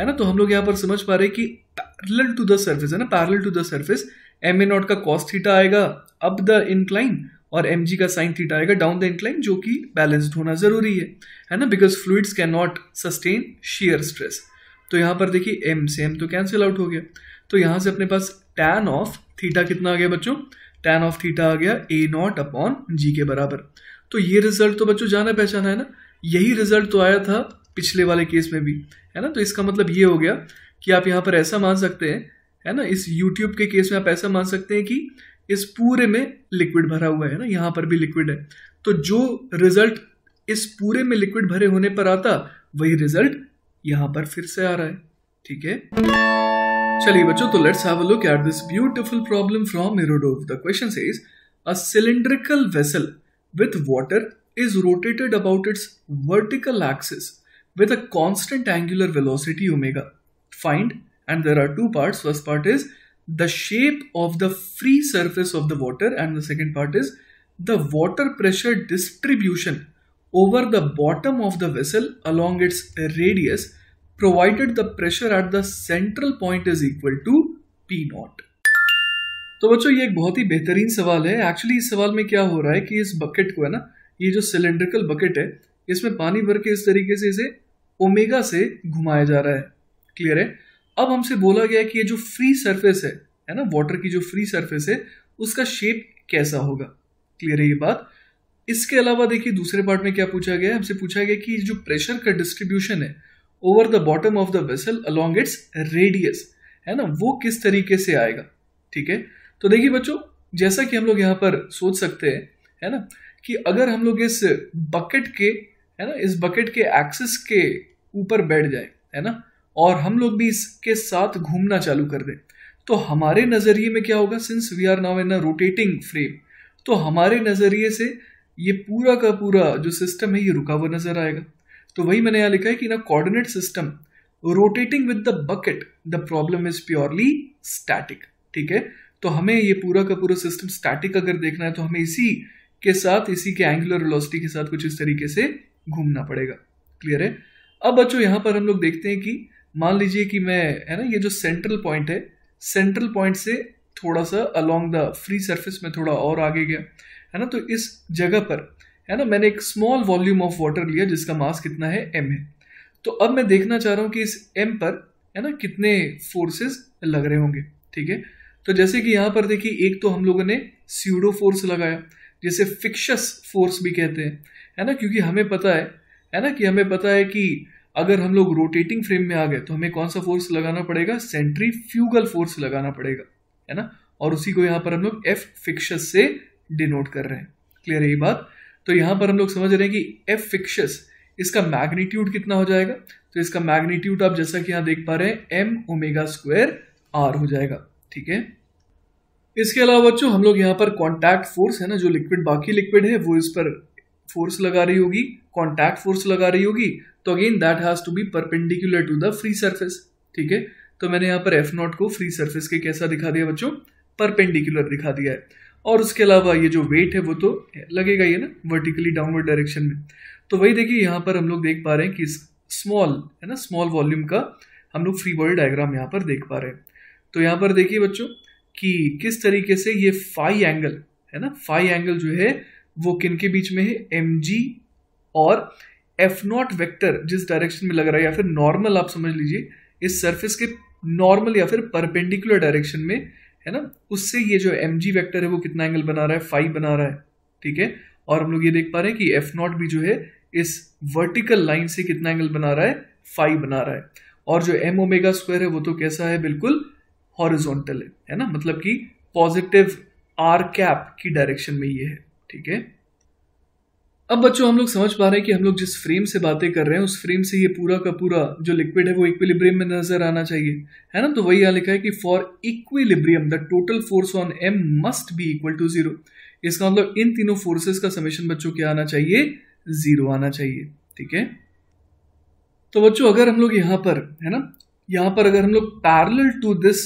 है ना तो हम लोग यहाँ पर समझ पा रहे कि पैरल टू द सर्फेस है ना parallel to the surface M A naught का कॉस्ट थीटा आएगा अप द इनक्लाइन और एम जी का साइन थीटा आएगा डाउन द इंक्लाइन जो कि बैलेंस्ड होना जरूरी है है ना because fluids can not sustain shear stress तो यहाँ पर देखिए एम से एम तो कैंसिल आउट हो गया तो यहाँ से अपने पास टैन ऑफ थीटा कितना आ गया बच्चों टैन ऑफ थीटा आ गया ए नॉट अपॉन जी के बराबर तो ये रिजल्ट तो बच्चों जाना पहचाना है ना यही रिजल्ट तो आया था पिछले वाले केस में भी है ना तो इसका मतलब ये हो गया कि आप यहाँ पर ऐसा मान सकते हैं है ना इस यूट्यूब के केस में आप ऐसा मान सकते हैं कि इस पूरे में लिक्विड भरा हुआ है ना यहाँ पर भी लिक्विड है तो जो रिजल्ट इस पूरे में लिक्विड भरे होने पर आता वही रिजल्ट यहाँ पर फिर से आ रहा है ठीक है चलिए बच्चों तो let's have a look at this beautiful problem from Irodov the question is a cylindrical vessel with water is rotated about its vertical axis with a constant angular velocity omega. Find, and there are two parts. First part is the shape of the free surface of the water, and the second part is the water pressure distribution over the bottom of the vessel along its radius provided the pressure at the central point is equal to P naught. तो बच्चों ये एक बहुत ही बेहतरीन सवाल है actually इस सवाल में क्या हो रहा है कि इस बकेट को है ना ये जो सिलेंड्रिकल बकेट है इसमें पानी भर के इस तरीके से इसे ओमेगा से घुमाया जा रहा है क्लियर है अब हमसे बोला गया कि ये जो फ्री सरफेस है है ना वाटर की जो फ्री सरफेस है उसका शेप कैसा होगा क्लियर है ये बात इसके अलावा देखिए दूसरे पार्ट में क्या पूछा गया हमसे पूछा गया कि जो प्रेशर का डिस्ट्रीब्यूशन है over the bottom of the vessel along its radius है ना वो किस तरीके से आएगा ठीक है तो देखिए बच्चों जैसा कि हम लोग यहाँ पर सोच सकते हैं है ना कि अगर हम लोग इस बकेट के है ना इस बकेट के एक्सिस के ऊपर बैठ जाए है ना और हम लोग भी इसके साथ घूमना चालू कर दें तो हमारे नज़रिए में क्या होगा since we are now in a rotating frame तो हमारे नज़रिए से ये पूरा का पूरा जो सिस्टम है ये रुका हुआ नज़र आएगा तो वही मैंने यहाँ लिखा है कि ना coordinate system rotating with the bucket the problem is purely static ठीक है तो हमें ये पूरा का पूरा सिस्टम स्टैटिक अगर देखना है तो हमें इसी के साथ इसी के एंगुलर वेलोसिटी के साथ कुछ इस तरीके से घूमना पड़ेगा क्लियर है अब बच्चों यहाँ पर हम लोग देखते हैं कि मान लीजिए कि मैं है ना ये जो सेंट्रल पॉइंट है सेंट्रल पॉइंट से थोड़ा सा अलोंग द फ्री सर्फिस में थोड़ा और आगे गया है ना तो इस जगह पर है ना मैंने एक स्मॉल वॉल्यूम ऑफ वाटर लिया जिसका मास कितना है एम है तो अब मैं देखना चाह रहा हूँ कि इस एम पर है ना कितने फोर्सेस लग रहे होंगे ठीक है तो जैसे कि यहाँ पर देखिए एक तो हम लोगों ने सीडो फोर्स लगाया जिसे फिक्शस फोर्स भी कहते हैं है ना क्योंकि हमें पता है है ना कि हमें पता है कि अगर हम लोग रोटेटिंग फ्रेम में आ गए तो हमें कौन सा फोर्स लगाना पड़ेगा सेंट्री फ्यूगल फोर्स लगाना पड़ेगा है ना और उसी को यहाँ पर हम लोग एफ फिक्शस से डिनोट कर रहे हैं क्लियर है ये बात तो यहाँ पर हम लोग समझ रहे हैं कि एफ फिक्शस इसका मैग्नीट्यूड कितना हो जाएगा तो इसका मैग्नीट्यूड आप जैसा कि यहाँ देख पा रहे हैं एम ओमेगा स्क्वायर आर हो जाएगा ठीक है इसके अलावा बच्चों हम लोग यहाँ पर कॉन्टैक्ट फोर्स है ना जो लिक्विड बाकी लिक्विड है वो इस पर फोर्स लगा रही होगी कॉन्टैक्ट फोर्स लगा रही होगी तो again that has to be perpendicular to the free surface ठीक है तो मैंने यहाँ पर एफ नॉट को फ्री सर्फेस के कैसा दिखा दिया बच्चों परपेंडिकुलर दिखा दिया है और उसके अलावा ये जो वेट है वो तो लगेगा ही ना वर्टिकली डाउनवर्ड डायरेक्शन में तो वही देखिए यहाँ पर हम लोग देख पा रहे हैं कि स्मॉल है ना स्मॉल वॉल्यूम का हम लोग फ्री बॉडी डायग्राम यहाँ पर देख पा रहे हैं तो यहाँ पर देखिए बच्चों कि किस तरीके से ये फाई एंगल है ना फाई एंगल जो है वो किन के बीच में है एम जी और एफ नॉट वेक्टर जिस डायरेक्शन में लग रहा है या फिर नॉर्मल आप समझ लीजिए इस सरफेस के नॉर्मल या फिर परपेंडिकुलर डायरेक्शन में है ना उससे ये जो एम जी वैक्टर है वो कितना एंगल बना रहा है फाइव बना रहा है ठीक है और हम लोग ये देख पा रहे हैं कि एफ नॉट भी जो है इस वर्टिकल लाइन से कितना एंगल बना रहा है फाइव बना रहा है और जो एम ओमेगा स्क्वायर है वो तो कैसा है बिल्कुल हॉरिजोंटल है है ना मतलब कि पॉजिटिव आर कैप की डायरेक्शन में ये है ठीक है अब बच्चों हम लोग समझ पा रहे हैं कि हम लोग जिस फ्रेम से बातें कर रहे हैं उस फ्रेम से ये पूरा का पूरा जो लिक्विड है वो इक्विलिब्रियम में नजर आना चाहिए है ना तो वही यहाँ लिखा है कि for equilibrium the total force on M must be equal to zero इसका मतलब इन तीनों फोर्सेस का समेशन बच्चों क्या आना चाहिए जीरो आना चाहिए ठीक है तो बच्चों अगर हम लोग यहाँ पर है ना यहाँ पर अगर हम लोग पैरल टू दिस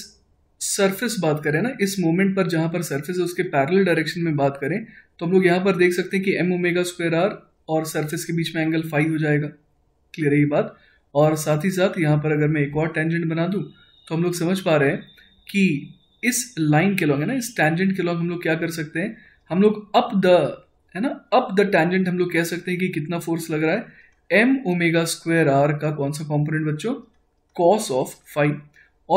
सरफेस बात करें ना इस मोमेंट पर जहां पर सरफेस है उसके पैरल डायरेक्शन में बात करें तो हम लोग यहाँ पर देख सकते हैं कि एम ओमेगा स्क्वायर आर और सरफेस के बीच में एंगल फाइव हो जाएगा क्लियर है ये बात और साथ ही साथ यहाँ पर अगर मैं एक और टेंजेंट बना दूँ तो हम लोग समझ पा रहे हैं कि इस लाइन के लॉन्ग है ना इस टेंजेंट के लॉन्ग हम लोग क्या कर सकते हैं हम लोग अप द है ना अप द टेंजेंट हम लोग कह सकते हैं कि कितना फोर्स लग रहा है एम ओमेगा स्क्वायर आर का कौन सा कॉम्पोनेंट बच्चों कॉस ऑफ फाइव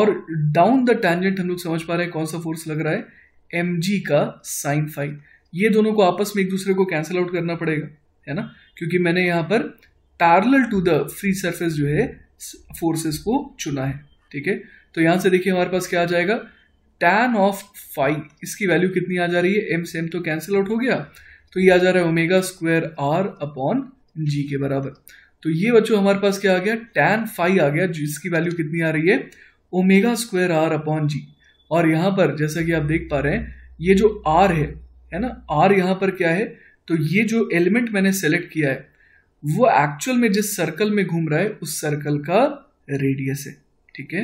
और डाउन द टेंजेंट हम लोग समझ पा रहे हैं कौन सा फोर्स लग रहा है एम जी का साइन फाइव ये दोनों को आपस में एक दूसरे को कैंसिल आउट करना पड़ेगा है ना क्योंकि मैंने यहाँ पर parallel to the free surface जो है फोर्सेस को चुना है ठीक है तो यहाँ से देखिए हमारे पास क्या आ जाएगा टैन ऑफ फाइव इसकी वैल्यू कितनी आ जा रही है एम से एम तो कैंसिल आउट हो गया तो ये आ जा रहा है omega square R upon G के बराबर तो ये बच्चों हमारे पास क्या आ गया टैन फाइव आ गया जिसकी वैल्यू कितनी आ रही है omega square R upon G और यहाँ पर जैसा कि आप देख पा रहे हैं ये जो आर है है ना आर यहाँ पर क्या है तो ये जो एलिमेंट मैंने सेलेक्ट किया है वो एक्चुअल में जिस सर्कल में घूम रहा है उस सर्कल का रेडियस है ठीक है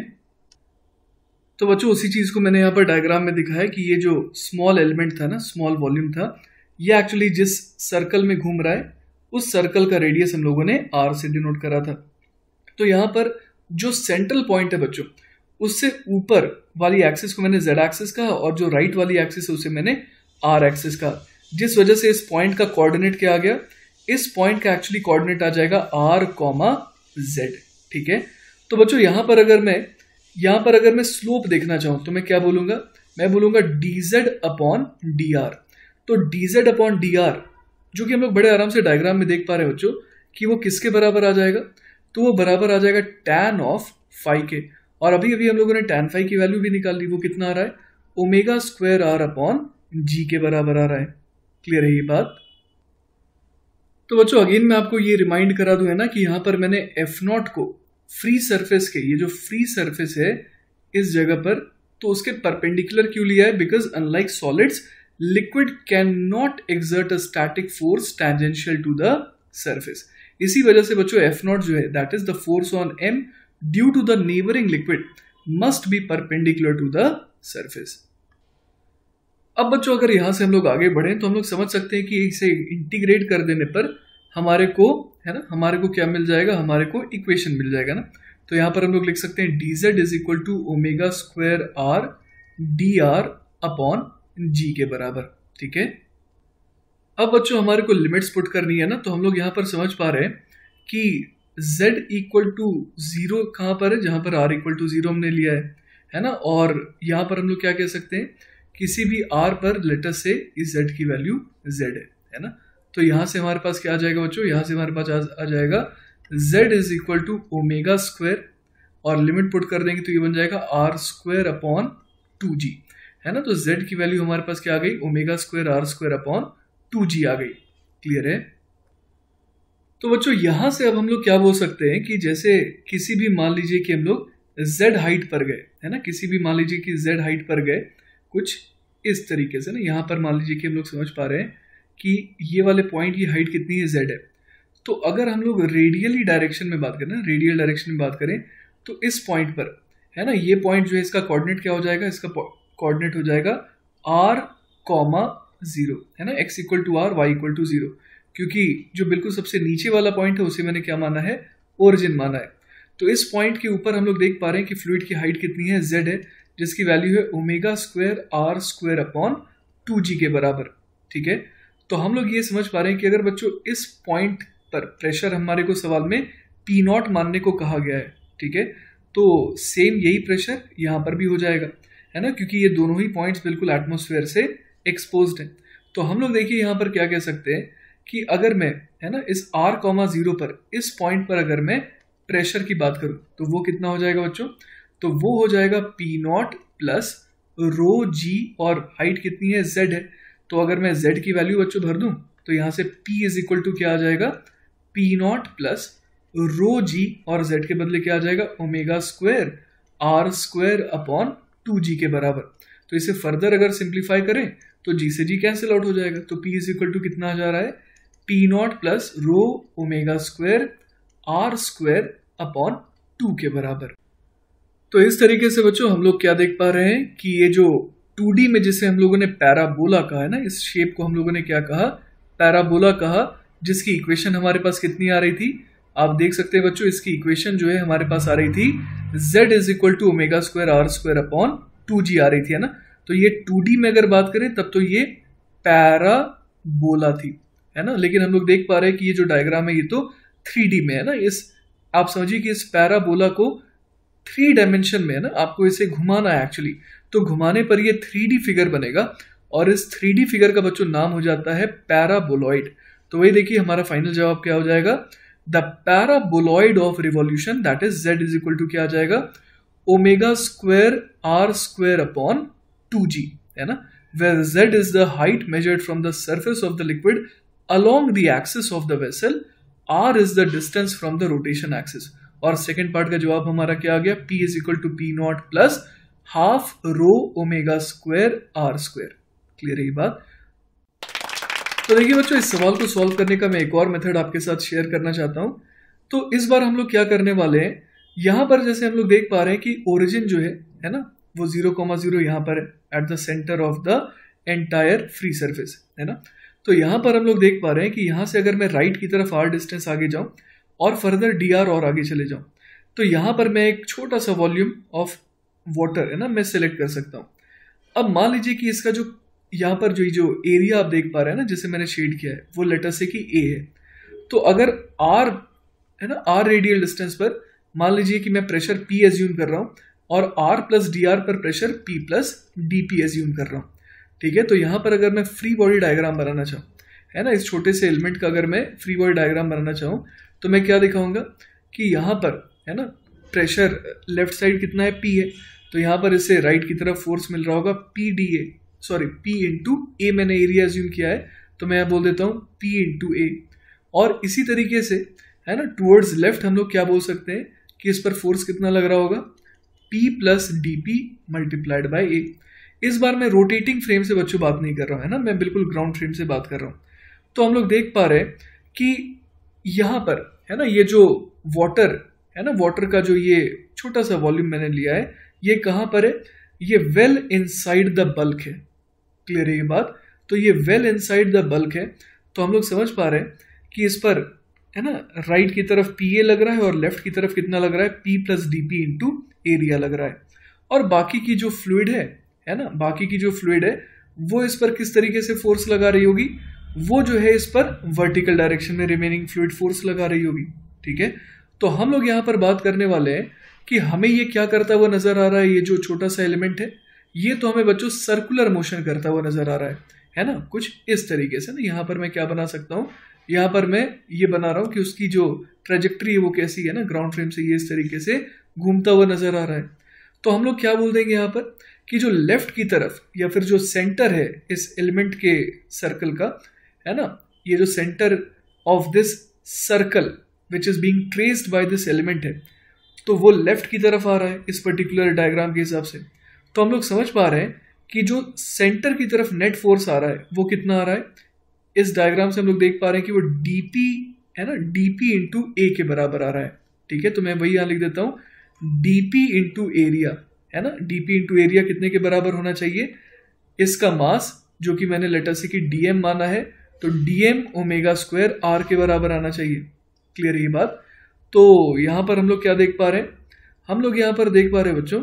तो बच्चों उसी चीज को मैंने यहाँ पर डायग्राम में दिखाया कि ये जो स्मॉल एलिमेंट था ना स्मॉल वॉल्यूम था ये एक्चुअली जिस सर्कल में घूम रहा है उस सर्कल का रेडियस हम लोगों ने आर से डिनोट करा था तो यहाँ पर जो सेंट्रल पॉइंट है बच्चों उससे ऊपर वाली एक्सिस को मैंने जेड एक्सिस कहा और जो राइट वाली एक्सिस है उसे मैंने आर एक्सिस का जिस वजह से इस पॉइंट का कोऑर्डिनेट क्या आ गया इस पॉइंट का एक्चुअली कोऑर्डिनेट आ जाएगा आर कॉमा जेड ठीक है तो बच्चों यहां पर अगर मैं यहां पर अगर मैं स्लोप देखना चाहूं तो मैं क्या बोलूंगा मैं बोलूंगा D Z upon D R तो D Z upon D R जो कि हम लोग बड़े आराम से डायग्राम में देख पा रहे हैं बच्चों कि वो किसके बराबर आ जाएगा तो वो बराबर आ जाएगा टैन ऑफ फाइव के और अभी अभी हम लोगों ने टैन फाइव की वैल्यू भी निकाल ली वो कितना आ रहा है omega square R upon G के बराबर आ रहा है क्लियर है ये बात तो बच्चों अगेन मैं आपको ये रिमाइंड करा दू है ना कि यहां पर मैंने एफ नॉट को फ्री सरफेस के ये जो फ्री सरफेस है इस जगह पर तो उसके परपेंडिकुलर क्यों लिया है because unlike solids liquid can not exert a static force tangential to the surface इसी वजह से बच्चों एफ नॉट जो है that is the force on M due to the neighbouring liquid must be perpendicular to the surface अब बच्चों अगर यहाँ से हम लोग आगे बढ़े तो हम लोग समझ सकते हैं कि इसे इंटीग्रेट कर देने पर हमारे को है ना हमारे को क्या मिल जाएगा हमारे को इक्वेशन मिल जाएगा ना तो यहाँ पर हम लोग लिख सकते हैं D Z is equal to omega square R D R upon G के बराबर ठीक है अब बच्चों हमारे को लिमिट्स पुट करनी है ना तो हम लोग यहाँ पर समझ पा रहे हैं कि z इक्वल टू जीरो कहाँ पर है जहाँ पर r इक्वल टू जीरो हमने लिया है है ना और यहाँ पर हम लोग क्या कह सकते हैं किसी भी आर पर लेटर से इस जेड की वैल्यू जेड है है ना तो यहां से हमारे पास क्या आ जाएगा बच्चों यहां से हमारे पास आ जाएगा Z is equal to omega square और लिमिट पुट कर देंगे तो ये बन जाएगा R square upon two G है ना तो जेड की वैल्यू हमारे पास क्या आ गई omega square R square upon two G आ गई क्लियर है तो बच्चों यहां से अब हम लोग क्या बोल सकते हैं कि जैसे किसी भी मान लीजिए कि हम लोग जेड हाइट पर गए है ना किसी भी मान लीजिए कि जेड हाइट पर गए कुछ इस तरीके से ना यहाँ पर मान लीजिए कि हम लोग समझ पा रहे हैं कि ये वाले पॉइंट की हाइट कितनी है जेड है तो अगर हम लोग रेडियली डायरेक्शन में बात करें ना रेडियल डायरेक्शन में बात करें तो इस पॉइंट पर है ना ये पॉइंट जो है इसका कोऑर्डिनेट क्या हो जाएगा इसका कोऑर्डिनेट हो जाएगा आर कॉमा जीरो है ना X equal to R Y equal to zero क्योंकि जो बिल्कुल सबसे नीचे वाला पॉइंट है उसे मैंने क्या माना है ओरिजिन माना है तो इस पॉइंट के ऊपर हम लोग देख पा रहे हैं कि फ्लूड की हाइट कितनी है जेड है जिसकी वैल्यू है omega square R square upon two G के बराबर ठीक है तो हम लोग ये समझ पा रहे हैं कि अगर बच्चों इस पॉइंट पर प्रेशर हमारे को सवाल में पी नॉट मानने को कहा गया है ठीक है तो सेम यही प्रेशर यहाँ पर भी हो जाएगा है ना क्योंकि ये दोनों ही पॉइंट्स बिल्कुल एटमोसफेयर से एक्सपोज हैं तो हम लोग देखिए यहाँ पर क्या कह सकते हैं कि अगर मैं है ना इस आर कॉमा जीरो पर इस पॉइंट पर अगर मैं प्रेशर की बात करूँ तो वो कितना हो जाएगा बच्चों तो वो हो जाएगा P naught plus rho G और हाइट कितनी है जेड है तो अगर मैं जेड की वैल्यू बच्चों भर दूं तो यहाँ से पी इज इक्वल टू क्या आ जाएगा P naught plus rho G और जेड के बदले क्या आ जाएगा omega square R square upon two G के बराबर तो इसे फर्दर अगर सिंप्लीफाई करें तो जी से जी कैंसिल आउट हो जाएगा तो पी इज इक्वल टू कितना आ जा रहा है P naught plus rho omega square R square upon two के बराबर तो इस तरीके से बच्चों हम लोग क्या देख पा रहे हैं कि ये जो 2D में जिसे हम लोगों ने पैराबोला कहा है ना इस शेप को हम लोगों ने क्या कहा पैराबोला कहा जिसकी इक्वेशन हमारे पास कितनी आ रही थी आप देख सकते हैं बच्चों इसकी इक्वेशन जो है हमारे पास आ रही थी z is equal to omega square R square upon two G आ रही थी है ना तो ये टू में अगर बात करें तब तो ये पैराबोला थी है ना लेकिन हम लोग देख पा रहे हैं कि ये जो डायग्राम है ये तो थ्री में है ना इस आप समझिए कि इस पैराबोला को थ्री डायमेंशन में है ना आपको इसे घुमाना है एक्चुअली तो घुमाने पर ये थ्री फिगर बनेगा और इस थ्री फिगर का बच्चों नाम हो जाता है पैराबोलॉइड तो वही देखिए हमारा फाइनल जवाब क्या हो जाएगा the paraboloid of revolution that is Z is equal to क्या आ जाएगा omega square R square upon two G है ना where Z is the height measured from the surface of the liquid along the axis of the vessel R is the distance from the rotation axis और second part का जवाब हमारा क्या आ गया P is equal to P naught plus half row omega square R square clear है बात तो देखिए बच्चों इस सवाल को सॉल्व करने का मैं एक और मेथड आपके साथ शेयर करना चाहता हूँ तो इस बार हम लोग क्या करने वाले हैं यहाँ पर जैसे हम लोग देख पा रहे हैं कि ओरिजिन जो है है ना वो जीरो कॉमा जीरो यहां पर at the centre of the entire free surface है ना तो यहां पर हम लोग देख पा रहे हैं कि यहां से अगर मैं राइट की तरफ आर डिस्टेंस आगे जाऊं और फर्दर डी और आगे चले जाऊँ तो यहाँ पर मैं एक छोटा सा वॉल्यूम ऑफ वाटर है ना मैं सेलेक्ट कर सकता हूँ अब मान लीजिए कि इसका जो यहाँ पर जो जो एरिया आप देख पा रहे हैं ना जिसे मैंने शेड किया है वो लेटर से कि ए है तो अगर आर है ना आर रेडियल डिस्टेंस पर मान लीजिए कि मैं प्रेशर पी एज्यूम कर रहा हूँ और आर प्लस डी आर पर pressure P plus D P assume कर रहा हूँ ठीक है तो यहाँ पर अगर मैं फ्री बॉडी डायग्राम बनाना चाहूँ है ना इस छोटे से एलिमेंट का अगर मैं फ्री बॉडी डायग्राम बनाना चाहूँ तो मैं क्या दिखाऊंगा कि यहाँ पर है ना प्रेशर लेफ्ट साइड कितना है पी है तो यहाँ पर इसे राइट की तरफ फोर्स मिल रहा होगा P D A sorry P into A मैंने एरिया एज्यूम किया है तो मैं यहाँ बोल देता हूँ पी इंटू ए और इसी तरीके से है ना टूवर्ड्स लेफ्ट हम लोग क्या बोल सकते हैं कि इस पर फोर्स कितना लग रहा होगा P plus D P multiplied by A इस बार मैं रोटेटिंग फ्रेम से बच्चों बात नहीं कर रहा हूँ है ना मैं बिल्कुल ग्राउंड फ्रेम से बात कर रहा हूँ तो हम लोग देख पा रहे हैं कि यहाँ पर है ना ये जो वाटर है ना वाटर का जो ये छोटा सा वॉल्यूम मैंने लिया है ये कहाँ पर है ये वेल इनसाइड द बल्क है क्लियर है ये बात तो ये वेल इनसाइड द बल्क है तो हम लोग समझ पा रहे हैं कि इस पर है ना राइट की तरफ पी ए लग रहा है और लेफ्ट की तरफ कितना लग रहा है P plus D P into area लग रहा है और बाकी की जो फ्लूड है है ना बाकी की जो फ्लूड है वो इस पर किस तरीके से फोर्स लगा रही होगी वो जो है इस पर वर्टिकल डायरेक्शन में रिमेनिंग फ्लूड फोर्स लगा रही होगी ठीक है तो हम लोग यहाँ पर बात करने वाले हैं कि हमें ये क्या करता हुआ नजर आ रहा है ये जो छोटा सा एलिमेंट है ये तो हमें बच्चों सर्कुलर मोशन करता हुआ नजर आ रहा है है ना कुछ इस तरीके से ना यहाँ पर मैं क्या बना सकता हूँ यहाँ पर मैं ये बना रहा हूँ कि उसकी जो ट्रेजेक्ट्री है वो कैसी है ना ग्राउंड फ्रेम से ये इस तरीके से घूमता हुआ नजर आ रहा है तो हम लोग क्या बोल देंगे यहाँ पर कि जो लेफ्ट की तरफ या फिर जो सेंटर है इस एलिमेंट के सर्कल का है ना ये जो centre of this circle which is being traced by this element है तो वो लेफ्ट की तरफ आ रहा है इस पर्टिकुलर डायग्राम के हिसाब से तो हम लोग समझ पा रहे हैं कि जो सेंटर की तरफ नेट फोर्स आ रहा है वो कितना आ रहा है इस डायग्राम से हम लोग देख पा रहे हैं कि वो डी पी है ना डी पी इंटू ए के बराबर आ रहा है ठीक है तो मैं वही यहाँ लिख देता हूँ डी पी इंटू एरिया है ना डी पी इंटू एरिया कितने के बराबर होना चाहिए इसका मास जो कि मैंने लेटर से कि डी एम माना है तो डीएम ओमेगा स्क्वायर आर के बराबर आना चाहिए क्लियर ये बात तो यहाँ पर हम लोग क्या देख पा रहे हैं हम लोग यहाँ पर देख पा रहे हैं बच्चों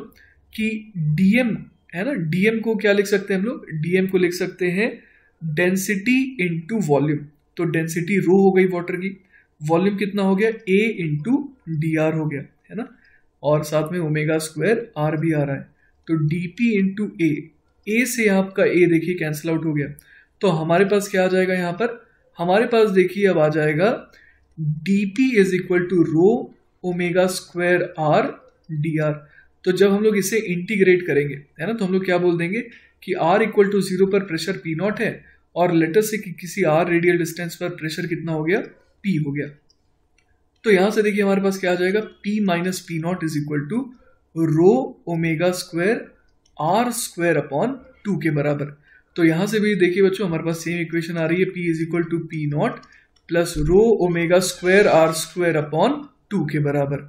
कि डीएम है ना डीएम को क्या लिख सकते हैं हम लोग डीएम को लिख सकते हैं डेंसिटी इंटू वॉल्यूम तो डेंसिटी रो हो गई वाटर की वॉल्यूम कितना हो गया ए इंटू डी आर हो गया है ना और साथ में ओमेगा स्क्वायर आर भी आ रहा है तो D P into A A से आपका ए देखिए कैंसिल आउट हो गया तो हमारे पास क्या आ जाएगा यहां पर हमारे पास देखिए अब आ जाएगा D P is equal to rho omega square R D R तो जब हम लोग इसे इंटीग्रेट करेंगे है ना तो हम लोग क्या बोल देंगे कि आर इक्वल टू जीरो पर प्रेशर पी नॉट है और लेटर से कि किसी आर रेडियल डिस्टेंस पर प्रेशर कितना हो गया पी हो गया तो यहां से देखिए हमारे पास क्या आ जाएगा P minus P naught is equal to rho omega square R square upon two के बराबर तो यहां से भी देखिए बच्चों हमारे पास सेम इक्वेशन आ रही है P is equal to P naught plus rho omega square R square upon two के बराबर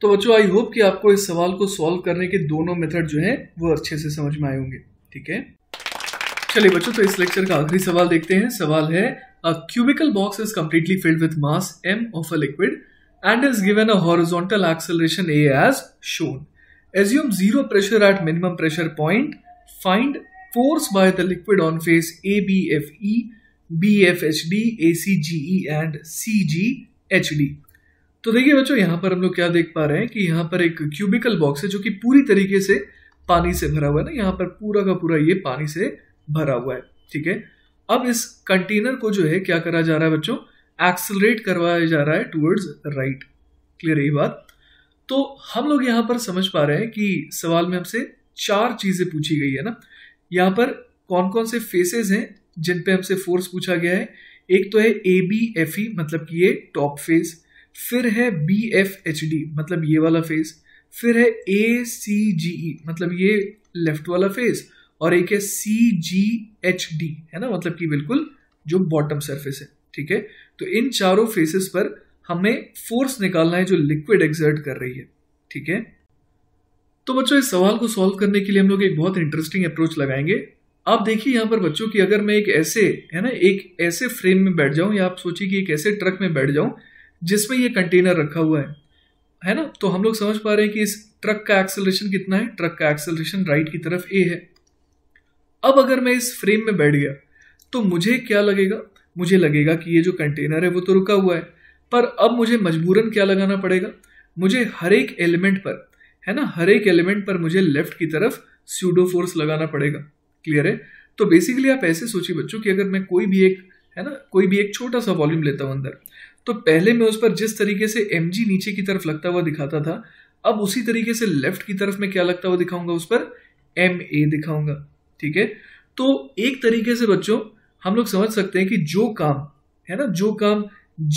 तो बच्चों आई होप कि आपको इस सवाल को सॉल्व करने के दोनों मेथड जो हैं वो अच्छे से समझ में आए होंगे ठीक है चलिए बच्चों तो इस लेक्चर का आखिरी सवाल देखते हैं सवाल है a cubical box is completely filled with mass M of a liquid and is given a horizontal acceleration A as shown assume zero pressure at minimum pressure point find force by the liquid on phase ABFE, BFHD, ACGE and CGHD. तो देखिए बच्चों यहाँ पर हम लोग क्या देख पा रहे हैं कि यहाँ पर एक क्यूबिकल बॉक्स है जो कि पूरी तरीके से पानी से भरा हुआ है ना यहाँ पर पूरा का पूरा ये पानी से भरा हुआ है ठीक है अब इस कंटेनर को जो है क्या करा जा रहा है बच्चों एक्सलरेट करवाया जा रहा है टूवर्ड्स राइट क्लियर यही बात तो हम लोग यहाँ पर समझ पा रहे हैं कि सवाल में हमसे चार चीज़ें पूछी गई है ना यहाँ पर कौन कौन से फेसेस हैं जिन पे हमसे फोर्स पूछा गया है एक तो है ए बी एफ ई मतलब कि ये टॉप फेज फिर है बी एफ एच डी मतलब ये वाला फेज फिर है ए सी जी ई मतलब ये लेफ्ट वाला फेज और एक है सी जी एच डी है ना मतलब कि बिल्कुल जो बॉटम सरफेस है ठीक है तो इन चारों फेसेस पर हमें फोर्स निकालना है जो लिक्विड एग्जर्ट कर रही है ठीक है तो बच्चों इस सवाल को सॉल्व करने के लिए हम लोग एक बहुत इंटरेस्टिंग अप्रोच लगाएंगे आप देखिए यहाँ पर बच्चों की अगर मैं एक ऐसे है ना एक ऐसे फ्रेम में बैठ जाऊँ या आप सोचिए कि एक ऐसे ट्रक में बैठ जाऊँ जिसमें ये कंटेनर रखा हुआ है है ना तो हम लोग समझ पा रहे हैं कि इस ट्रक का एक्सेलरेशन कितना है ट्रक का एक्सेलरेशन राइट की तरफ ए है अब अगर मैं इस फ्रेम में बैठ गया तो मुझे क्या लगेगा मुझे लगेगा कि ये जो कंटेनर है वो तो रुका हुआ है पर अब मुझे मजबूरन क्या लगाना पड़ेगा मुझे हर एक एलिमेंट पर है ना हर एक एलिमेंट पर मुझे लेफ्ट की तरफ स्यूडो फोर्स लगाना पड़ेगा क्लियर है तो बेसिकली आप ऐसे सोचिए बच्चों कि अगर मैं कोई भी एक है ना कोई भी एक छोटा सा वॉल्यूम लेता हूँ अंदर तो पहले मैं उस पर जिस तरीके से एम नीचे की तरफ लगता हुआ दिखाता था अब उसी तरीके से लेफ्ट की तरफ मैं क्या लगता हुआ दिखाऊंगा उस पर एम ए दिखाऊंगा ठीक है तो एक तरीके से बच्चों हम लोग समझ सकते हैं कि जो काम है ना जो काम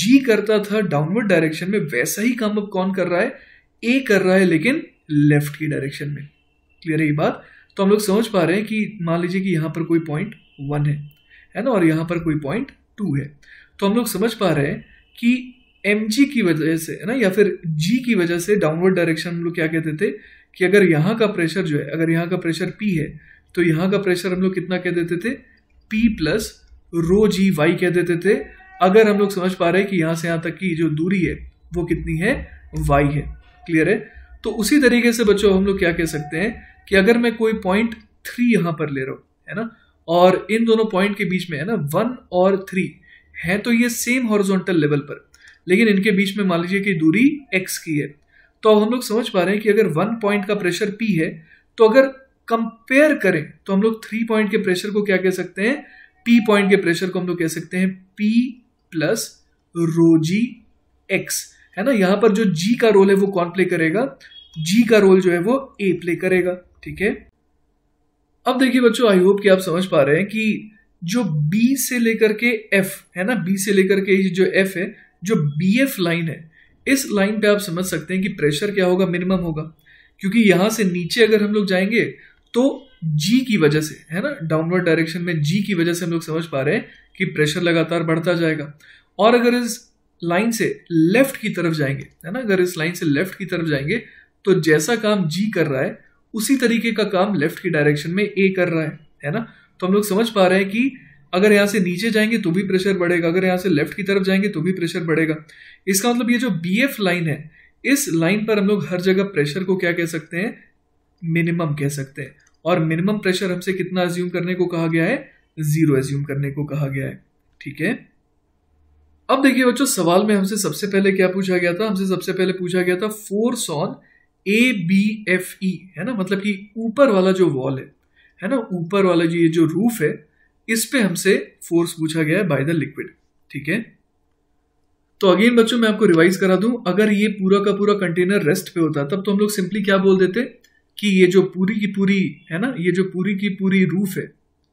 जी करता था डाउनवर्ड डायरेक्शन में वैसा ही काम अब कौन कर रहा है ए कर रहा है लेकिन लेफ्ट की डायरेक्शन में क्लियर है ये बात तो हम लोग समझ पा रहे हैं कि मान लीजिए कि यहाँ पर कोई पॉइंट वन है है ना और यहाँ पर कोई पॉइंट टू है तो हम लोग समझ पा रहे हैं कि एम की वजह से है ना या फिर जी की वजह से डाउनवर्ड डायरेक्शन हम लोग क्या कहते थे कि अगर यहाँ का प्रेशर जो है अगर यहाँ का प्रेशर पी है तो यहाँ का प्रेशर हम लोग कितना कह देते थे P plus rho G Y कह देते थे अगर हम लोग समझ पा रहे हैं कि यहाँ से यहाँ तक की जो दूरी है वो कितनी है वाई है क्लियर है तो उसी तरीके से बच्चों हम लोग क्या कह सकते हैं कि अगर मैं कोई पॉइंट थ्री यहां पर ले रहा हूं है ना और इन दोनों पॉइंट के बीच में है ना वन और थ्री है तो ये सेम हॉरिजॉन्टल लेवल पर लेकिन इनके बीच में मान लीजिए कि दूरी एक्स की है तो अब हम लोग समझ पा रहे हैं कि अगर वन पॉइंट का प्रेशर पी है तो अगर कंपेयर करें तो हम लोग थ्री पॉइंट के प्रेशर को क्या कह सकते हैं पी पॉइंट के प्रेशर को हम लोग कह सकते हैं पी प्लस रोजी एक्स है ना यहां पर जो जी का रोल है वो कौन प्ले करेगा जी का रोल जो है वो ए प्ले करेगा ठीक है अब देखिए बच्चों आई होप कि आप समझ पा रहे हैं कि जो बी से लेकर के एफ है ना बी से लेकर के जो एफ है जो बी एफ लाइन है इस लाइन पे आप समझ सकते हैं कि प्रेशर क्या होगा मिनिमम होगा क्योंकि यहां से नीचे अगर हम लोग जाएंगे तो जी की वजह से है ना डाउनवर्ड डायरेक्शन में जी की वजह से हम लोग समझ पा रहे हैं कि प्रेशर लगातार बढ़ता जाएगा और अगर इस लाइन से लेफ्ट की तरफ जाएंगे है ना अगर इस लाइन से लेफ्ट की तरफ जाएंगे तो जैसा काम जी कर रहा है उसी तरीके का काम लेफ्ट की डायरेक्शन में ए कर रहा है है ना तो हम लोग समझ पा रहे हैं कि अगर यहां से नीचे जाएंगे तो भी प्रेशर बढ़ेगा अगर यहां से लेफ्ट की तरफ जाएंगे तो भी प्रेशर बढ़ेगा इसका मतलब ये जो बी एफ लाइन है इस लाइन पर हम लोग हर जगह प्रेशर को क्या कह सकते हैं मिनिमम कह सकते हैं और मिनिमम प्रेशर हमसे कितना एज्यूम करने को कहा गया है जीरो एज्यूम करने को कहा गया है ठीक है अब देखिए बच्चों सवाल में हमसे सबसे पहले क्या पूछा गया था हमसे सबसे पहले पूछा गया था force on A B F E है ना मतलब कि ऊपर वाला जो वॉल है है ना ऊपर वाला जो ये जो रूफ है इस पे हमसे फोर्स पूछा गया है बाय द लिक्विड ठीक है तो अगेन बच्चों मैं आपको रिवाइज करा दूं अगर ये पूरा का पूरा कंटेनर रेस्ट पे होता तब तो हम लोग सिंपली क्या बोल देते कि ये जो पूरी की पूरी है ना ये जो पूरी की पूरी रूफ है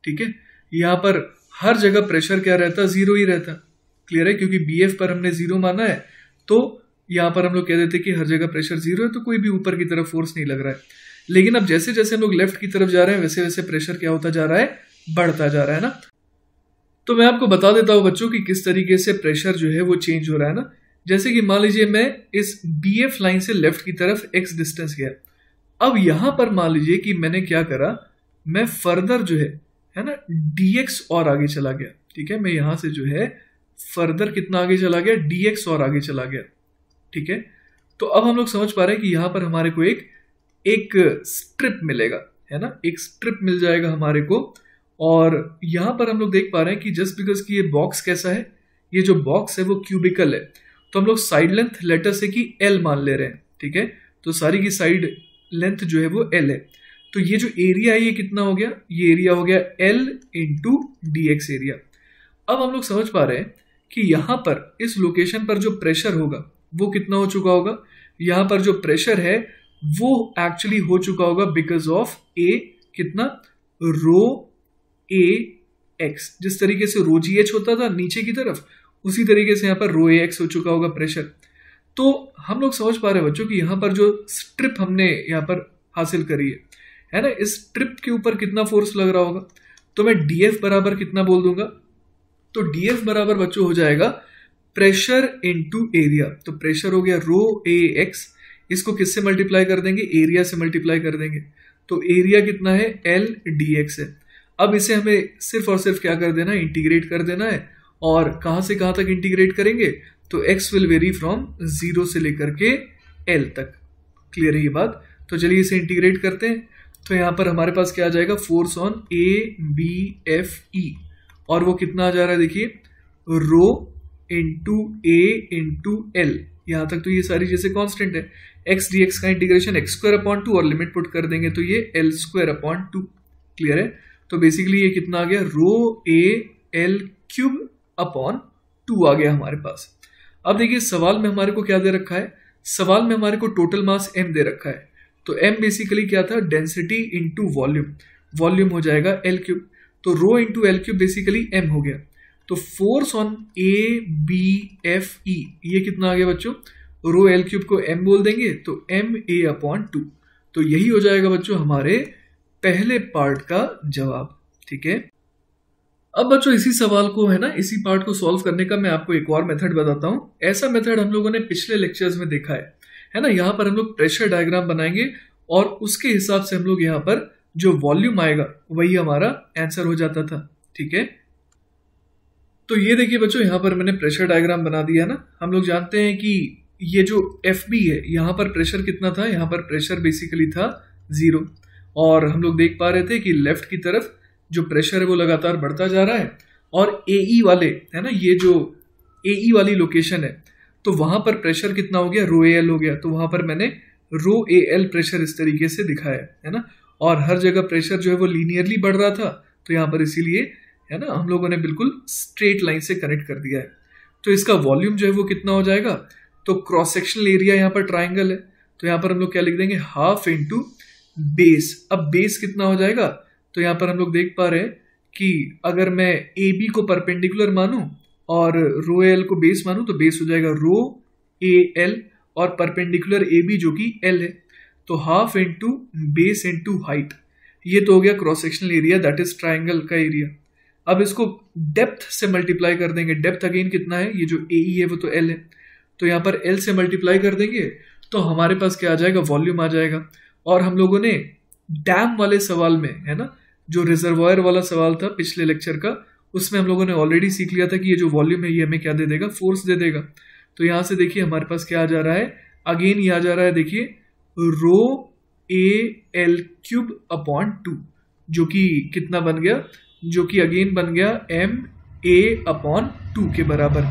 ठीक है यहाँ पर हर जगह प्रेशर क्या रहता जीरो ही रहता क्लियर है क्योंकि बी एफ पर हमने जीरो माना है तो यहाँ पर हम लोग कह देते कि हर जगह प्रेशर जीरो है तो कोई भी ऊपर की तरफ फोर्स नहीं लग रहा है लेकिन अब जैसे जैसे हम लोग लेफ्ट की तरफ जा रहे हैं वैसे वैसे प्रेशर क्या होता जा रहा है बढ़ता जा रहा है ना तो मैं आपको बता देता हूँ बच्चों कि किस तरीके से प्रेशर जो है वो चेंज हो रहा है ना जैसे कि मान लीजिए मैं इस बी एफ लाइन से लेफ्ट की तरफ एक्स डिस्टेंस गया अब यहां पर मान लीजिए कि मैंने क्या करा मैं फर्दर जो है है ना डी एक्स और आगे चला गया ठीक है मैं यहाँ से जो है फर्दर कितना आगे चला गया डी एक्स और आगे चला गया ठीक है तो अब हम लोग समझ पा रहे हैं कि यहाँ पर हमारे को एक एक स्ट्रिप मिलेगा है ना एक स्ट्रिप मिल जाएगा हमारे को और यहाँ पर हम लोग देख पा रहे हैं कि जस्ट बिकॉज की ये बॉक्स कैसा है ये जो बॉक्स है वो क्यूबिकल है तो हम लोग साइड लेंथ लेटर से कि एल मान ले रहे हैं ठीक है तो सारी की साइड लेंथ जो है वो एल है तो ये जो एरिया है ये कितना हो गया ये एरिया हो गया l into d x area अब हम लोग समझ पा रहे हैं कि यहाँ पर इस लोकेशन पर जो प्रेशर होगा वो कितना हो चुका होगा यहां पर जो प्रेशर है वो एक्चुअली हो चुका होगा बिकॉज ऑफ ए कितना रो ए एक्स जिस तरीके से रो जी एच होता था नीचे की तरफ उसी तरीके से यहाँ पर रो ए एक्स हो चुका होगा प्रेशर तो हम लोग समझ पा रहे हैं बच्चों कि यहां पर जो स्ट्रिप हमने यहाँ पर हासिल करी है है ना इस स्ट्रिप के ऊपर कितना फोर्स लग रहा होगा तो मैं डीएफ बराबर कितना बोल दूंगा तो डीएफ बराबर बच्चों हो जाएगा प्रेशर इनटू एरिया तो प्रेशर हो गया रो ए एक्स इसको किससे मल्टीप्लाई कर देंगे एरिया से मल्टीप्लाई कर देंगे तो एरिया कितना है एल डी एक्स है अब इसे हमें सिर्फ और सिर्फ क्या कर देना है इंटीग्रेट कर देना है और कहाँ से कहाँ तक इंटीग्रेट करेंगे तो x will vary from zero से लेकर के एल तक क्लियर है ये बात तो चलिए इसे इंटीग्रेट करते हैं तो यहाँ पर हमारे पास क्या आ जाएगा force on A B F E और वो कितना आ जा रहा है देखिए rho into a into l यहाँ तक तो ये सारी जैसे कॉन्स्टेंट है एक्स डी एक्स का integration x square upon two और लिमिट पुट कर देंगे तो ये l square upon two clear है तो बेसिकली ये कितना आ गया rho a l cube upon two आ गया हमारे पास अब देखिए सवाल में हमारे को क्या दे रखा है सवाल में हमारे को टोटल मास एम दे रखा है तो एम बेसिकली क्या था डेंसिटी इंटू वॉल्यूम वॉल्यूम हो जाएगा एल क्यूब तो rho into l cube basically m हो गया तो force on A B F E ये कितना आ गया बच्चों रो एल क्यूब को एम बोल देंगे तो एम ए अपॉन टू तो यही हो जाएगा बच्चों हमारे पहले पार्ट का जवाब ठीक है अब बच्चों इसी सवाल को है ना इसी पार्ट को सॉल्व करने का मैं आपको एक और मेथड बताता हूं ऐसा मेथड हम लोगों ने पिछले लेक्चर्स में देखा है है ना यहां पर हम लोग प्रेशर डायग्राम बनाएंगे और उसके हिसाब से हम लोग यहाँ पर जो वॉल्यूम आएगा वही हमारा आंसर हो जाता था ठीक है तो ये देखिए बच्चों यहाँ पर मैंने प्रेशर डायग्राम बना दिया ना हम लोग जानते हैं कि ये जो एफ बी है यहाँ पर प्रेशर कितना था यहाँ पर प्रेशर बेसिकली था ज़ीरो और हम लोग देख पा रहे थे कि लेफ्ट की तरफ जो प्रेशर है वो लगातार बढ़ता जा रहा है और ए ई e वाले है ना ये जो ए ई e वाली लोकेशन है तो वहाँ पर प्रेशर कितना हो गया रो ए एल हो गया तो वहाँ पर मैंने रो ए एल प्रेशर इस तरीके से दिखाया है ना और हर जगह प्रेशर जो है वो लीनियरली बढ़ रहा था तो यहाँ पर इसीलिए है ना हम लोगों ने बिल्कुल स्ट्रेट लाइन से कनेक्ट कर दिया है तो इसका वॉल्यूम जो है वो कितना हो जाएगा तो क्रॉस सेक्शनल एरिया यहाँ पर ट्राइंगल है तो यहाँ पर हम लोग क्या लिख देंगे हाफ इंटू बेस अब बेस कितना हो जाएगा तो यहाँ पर हम लोग देख पा रहे हैं कि अगर मैं ए बी को परपेंडिकुलर मानूं और रो एल को बेस मानूं तो बेस हो जाएगा रो ए एल और परपेंडिकुलर ए बी जो कि एल है तो half into base into height ये तो हो गया cross sectional area that is triangle का एरिया अब इसको डेप्थ से मल्टीप्लाई कर देंगे डेप्थ अगेन कितना है ये जो ए e है वो तो एल है तो यहाँ पर एल से मल्टीप्लाई कर देंगे तो हमारे पास क्या आ जाएगा वॉल्यूम आ जाएगा और हम लोगों ने डैम वाले सवाल में है ना जो रिजर्वायर वाला सवाल था पिछले लेक्चर का उसमें हम लोगों ने ऑलरेडी सीख लिया था कि ये जो वॉल्यूम है ये हमें क्या दे देगा फोर्स दे देगा तो यहाँ से देखिए हमारे पास क्या आ जा रहा है अगेन ये आ जा रहा है देखिए rho a l cube upon two जो कि कितना बन गया जो कि अगेन बन गया एम ए अपॉन टू के बराबर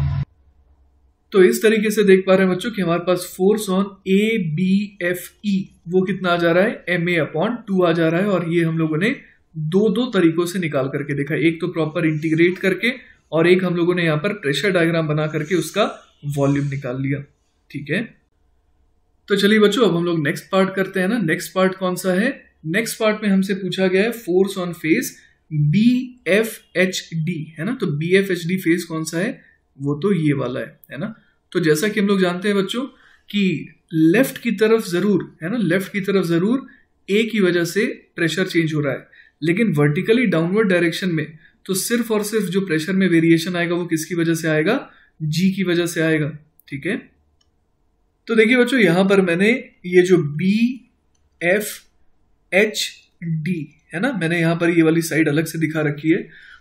तो इस तरीके से देख पा रहे हैं बच्चों कि हमारे पास force on A B F E वो कितना आ जा रहा है एम ए अपॉन टू आ जा रहा है और ये हम लोगों ने दो दो तरीकों से निकाल करके देखा एक तो प्रॉपर इंटीग्रेट करके और एक हम लोगों ने यहाँ पर प्रेशर डायग्राम बना करके उसका वॉल्यूम निकाल लिया ठीक है तो चलिए बच्चों अब हम लोग नेक्स्ट पार्ट करते हैं ना नेक्स्ट पार्ट कौन सा है नेक्स्ट पार्ट में हमसे पूछा गया है force on face B F H D है ना तो B F H D face कौन सा है वो तो ये वाला है है ना तो जैसा कि हम लोग जानते हैं बच्चों कि लेफ्ट की तरफ ज़रूर है ना लेफ्ट की तरफ ज़रूर ए की वजह से प्रेशर चेंज हो रहा है लेकिन वर्टिकली डाउनवर्ड डायरेक्शन में तो सिर्फ और सिर्फ जो प्रेशर में वेरिएशन आएगा वो किसकी वजह से आएगा जी की वजह से आएगा ठीक है तो देखिए बच्चों यहां पर मैंने ये जो बी एफ एच डी है ना मैंने यहाँ पर ये वाली साइड अलग से दिखा रखी है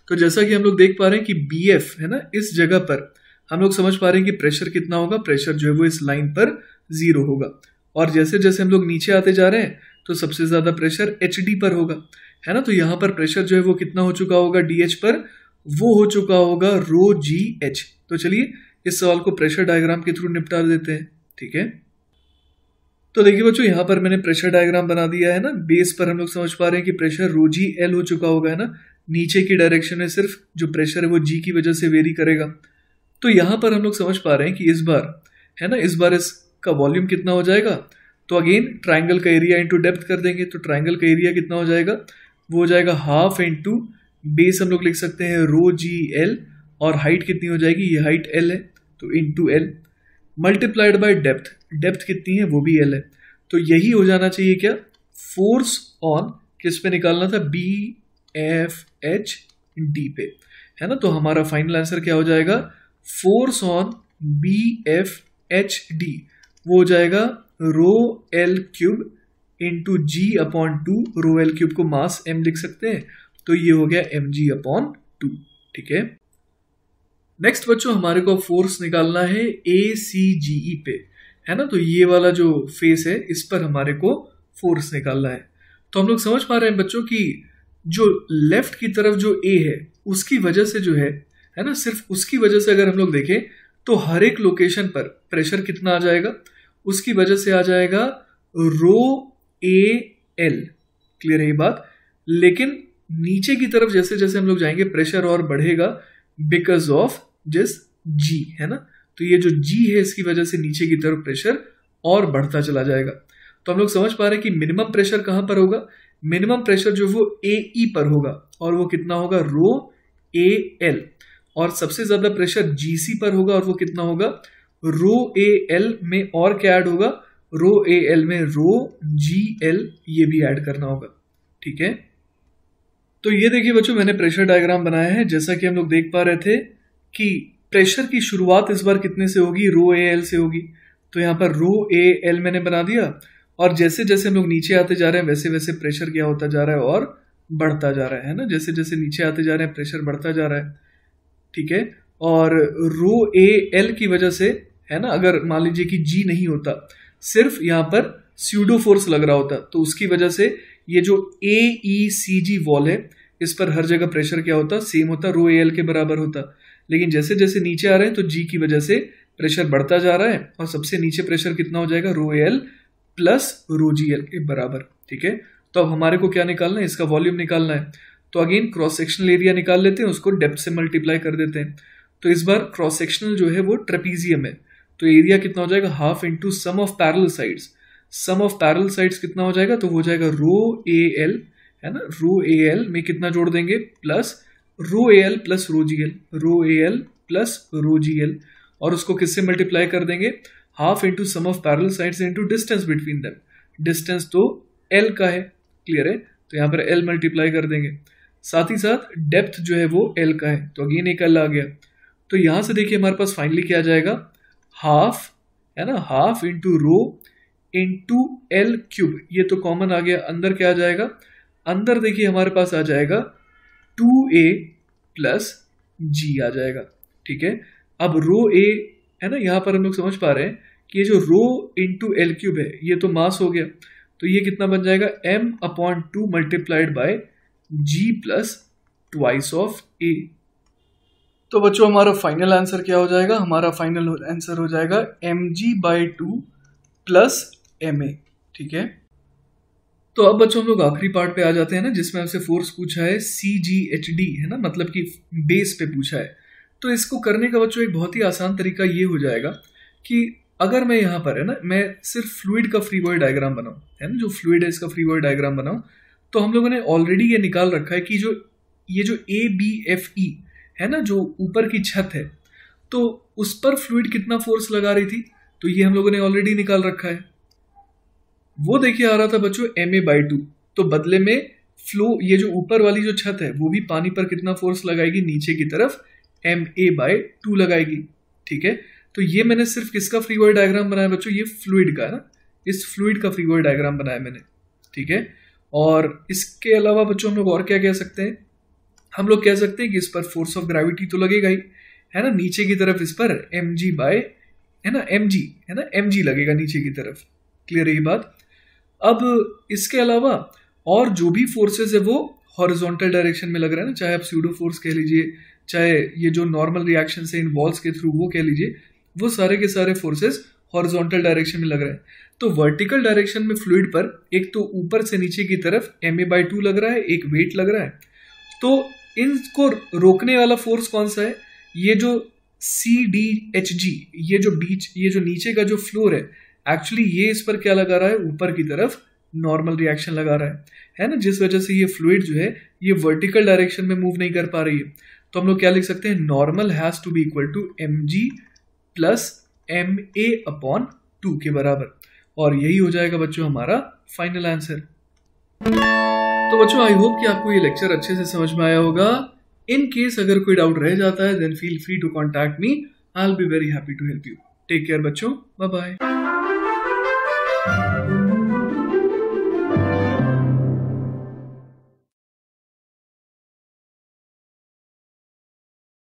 तो जैसा कि हम लोग देख पा रहे हैं कि बी एफ है ना इस जगह पर हम लोग समझ पा रहे हैं कि प्रेशर कितना होगा प्रेशर जो है वो इस लाइन पर जीरो होगा और जैसे जैसे हम लोग नीचे आते जा रहे हैं तो सबसे ज़्यादा प्रेशर एच डी पर होगा है ना तो यहाँ पर प्रेशर जो है वो कितना हो चुका होगा डी एच पर वो हो चुका होगा रो जी एच तो चलिए इस सवाल को प्रेशर डायग्राम के थ्रू निपटा देते हैं ठीक है तो देखिए बच्चों यहाँ पर मैंने प्रेशर डायग्राम बना दिया है ना बेस पर हम लोग समझ पा रहे हैं कि प्रेशर रो जी एल हो चुका होगा है ना नीचे की डायरेक्शन में सिर्फ जो प्रेशर है वो जी की वजह से वेरी करेगा तो यहाँ पर हम लोग समझ पा रहे हैं कि इस बार है ना इस बार इसका वॉल्यूम कितना हो जाएगा तो अगेन ट्राइंगल का एरिया इंटू डेप्थ कर देंगे तो ट्राइंगल का एरिया कितना हो जाएगा वो हो जाएगा हाफ इंटू बेस हम लोग लिख सकते हैं रो जी एल और हाइट कितनी हो जाएगी ये हाइट एल है तो into l multiplied by depth depth कितनी है वो भी एल है तो यही हो जाना चाहिए क्या फोर्स ऑन किस पे निकालना था बी एफ एच डी पे है ना तो हमारा फाइनल आंसर क्या हो जाएगा force on B F H D वो हो जाएगा rho l cube into g upon two rho l cube को मास एम लिख सकते हैं तो ये हो गया एम जी अपॉन टू ठीक है नेक्स्ट बच्चों हमारे को फोर्स निकालना है ए सी जी ई पे है ना तो ये वाला जो फेस है इस पर हमारे को फोर्स निकालना है तो हम लोग समझ पा रहे हैं बच्चों की जो लेफ्ट की तरफ जो ए है उसकी वजह से जो है है ना सिर्फ उसकी वजह से अगर हम लोग देखें तो हर एक लोकेशन पर प्रेशर कितना आ जाएगा उसकी वजह से आ जाएगा रो ए एल क्लियर है ये बात लेकिन नीचे की तरफ जैसे जैसे हम लोग जाएंगे प्रेशर और बढ़ेगा बिकॉज ऑफ जिस जी है ना तो ये जो जी है इसकी वजह से नीचे की तरफ प्रेशर और बढ़ता चला जाएगा तो हम लोग समझ पा रहे हैं कि मिनिमम प्रेशर कहां पर होगा मिनिमम प्रेशर जो वो ए ई e पर होगा और वो कितना होगा रो ए एल और सबसे ज़्यादा प्रेशर जी सी पर होगा और वो कितना होगा रो ए एल में और क्या ऐड होगा रो ए एल में रो जी एल ये भी ऐड करना होगा ठीक है तो ये देखिए बच्चों मैंने प्रेशर डायग्राम बनाया है जैसा कि हम लोग देख पा रहे थे कि प्रेशर की शुरुआत इस बार कितने से होगी रो ए एल से होगी तो यहाँ पर रो ए एल मैंने बना दिया और जैसे जैसे हम लोग नीचे आते जा रहे हैं वैसे वैसे प्रेशर क्या होता जा रहा है और बढ़ता जा रहा है ना जैसे जैसे नीचे आते जा रहे हैं प्रेशर बढ़ता जा रहा है ठीक है और रो ए एल की वजह से है ना अगर मान लीजिए कि जी नहीं होता सिर्फ यहाँ पर स्यूडो फोर्स लग रहा होता तो उसकी वजह से ये जो ए ई सी जी वॉल है इस पर हर जगह प्रेशर क्या होता सेम होता रो ए एल के बराबर होता लेकिन जैसे जैसे नीचे आ रहे हैं तो जी की वजह से प्रेशर बढ़ता जा रहा है और सबसे नीचे प्रेशर कितना हो जाएगा rho l plus rho g l के बराबर ठीक है तो अब हमारे को क्या निकालना है इसका वॉल्यूम निकालना है तो अगेन क्रॉस सेक्शनल एरिया निकाल लेते हैं उसको डेप्थ से मल्टीप्लाई कर देते हैं तो इस बार क्रॉस सेक्शनल जो है वो ट्रेपीजियम है तो एरिया कितना हो जाएगा half into sum of parallel sides sum of parallel sides कितना हो जाएगा तो हो जाएगा रो ए एल है ना रो ए एल में कितना जोड़ देंगे plus rho a l plus rho g l rho a l plus rho g l और उसको किससे मल्टीप्लाई कर देंगे half into sum of parallel sides into distance between them distance तो एल का है क्लियर है तो यहाँ पर एल मल्टीप्लाई कर देंगे साथ ही साथ डेप्थ जो है वो एल का है तो अगेन एक एल आ गया तो यहाँ से देखिए हमारे पास फाइनली क्या जाएगा हाफ है ना half into rho into l cube ये तो कॉमन आ गया अंदर क्या आ जाएगा अंदर देखिए हमारे पास आ जाएगा टू ए प्लस जी आ जाएगा ठीक है अब रो ए है ना यहाँ पर हम लोग समझ पा रहे हैं कि ये जो रो इंटू एल क्यूब है ये तो मास हो गया तो ये कितना बन जाएगा m upon two multiplied by g plus twice of a तो बच्चों हमारा फाइनल आंसर क्या हो जाएगा हमारा फाइनल आंसर हो जाएगा m g by two plus M a ठीक है तो अब बच्चों हम लोग आखिरी पार्ट पे आ जाते हैं ना जिसमें हमसे फोर्स पूछा है सी जी एच डी है ना मतलब कि बेस पे पूछा है तो इसको करने का बच्चों एक बहुत ही आसान तरीका ये हो जाएगा कि अगर मैं यहाँ पर है ना मैं सिर्फ फ्लूड का फ्री बॉय डायग्राम बनाऊँ है ना जो फ्लूड है इसका फ्री बॉय डायग्राम बनाऊँ तो हम लोगों ने ऑलरेडी ये निकाल रखा है कि जो ये जो ए बी एफ ई है ना जो ऊपर की छत है तो उस पर फ्लूड कितना फोर्स लगा रही थी तो ये हम लोगों ने ऑलरेडी निकाल रखा है वो देखिए आ रहा था बच्चों एम ए बाई टू तो बदले में फ्लो ये जो ऊपर वाली जो छत है वो भी पानी पर कितना फोर्स लगाएगी नीचे की तरफ एम ए बाई टू लगाएगी ठीक है तो ये मैंने सिर्फ किसका फ्री डायग्राम बनाया बच्चों ये फ्लूड का है ना इस फ्लूड का फ्री डायग्राम बनाया मैंने ठीक है और इसके अलावा बच्चों हम लोग और क्या कह सकते हैं हम लोग कह सकते हैं कि इस पर फोर्स ऑफ ग्रेविटी तो लगेगा ही है ना नीचे की तरफ इस पर एम जी बाय है ना एम जी है ना एम जी लगेगा नीचे की तरफ क्लियर है ये बात अब इसके अलावा और जो भी फोर्सेज है वो हॉरिजॉन्टल डायरेक्शन में लग रहा है ना चाहे आप सीडो फोर्स कह लीजिए चाहे ये जो नॉर्मल रिएक्शन है इन बॉल्स के थ्रू वो कह लीजिए वो सारे के सारे फोर्सेज हॉरिजॉन्टल डायरेक्शन में लग रहे हैं तो वर्टिकल डायरेक्शन में फ्लूड पर एक तो ऊपर से नीचे की तरफ एम ए बाई टू लग रहा है एक वेट लग रहा है तो इनको रोकने वाला फोर्स कौन सा है ये जो सी डी एच जी ये जो बीच ये जो नीचे का जो फ्लोर है एक्चुअली ये इस पर क्या लगा रहा है ऊपर की तरफ नॉर्मल रिएक्शन लगा रहा है है ना जिस वजह से ये फ्लूड जो है ये वर्टिकल डायरेक्शन में मूव नहीं कर पा रही है तो हम लोग क्या लिख सकते हैं normal has to be equal to M G plus M a upon two के बराबर और यही हो जाएगा बच्चों हमारा फाइनल आंसर तो बच्चों आई होप कि आपको ये लेक्चर अच्छे से समझ में आया होगा इन केस अगर कोई डाउट रह जाता है then feel free to contact me I will be very happy to help you take care बच्चों बाय बाय Thank you.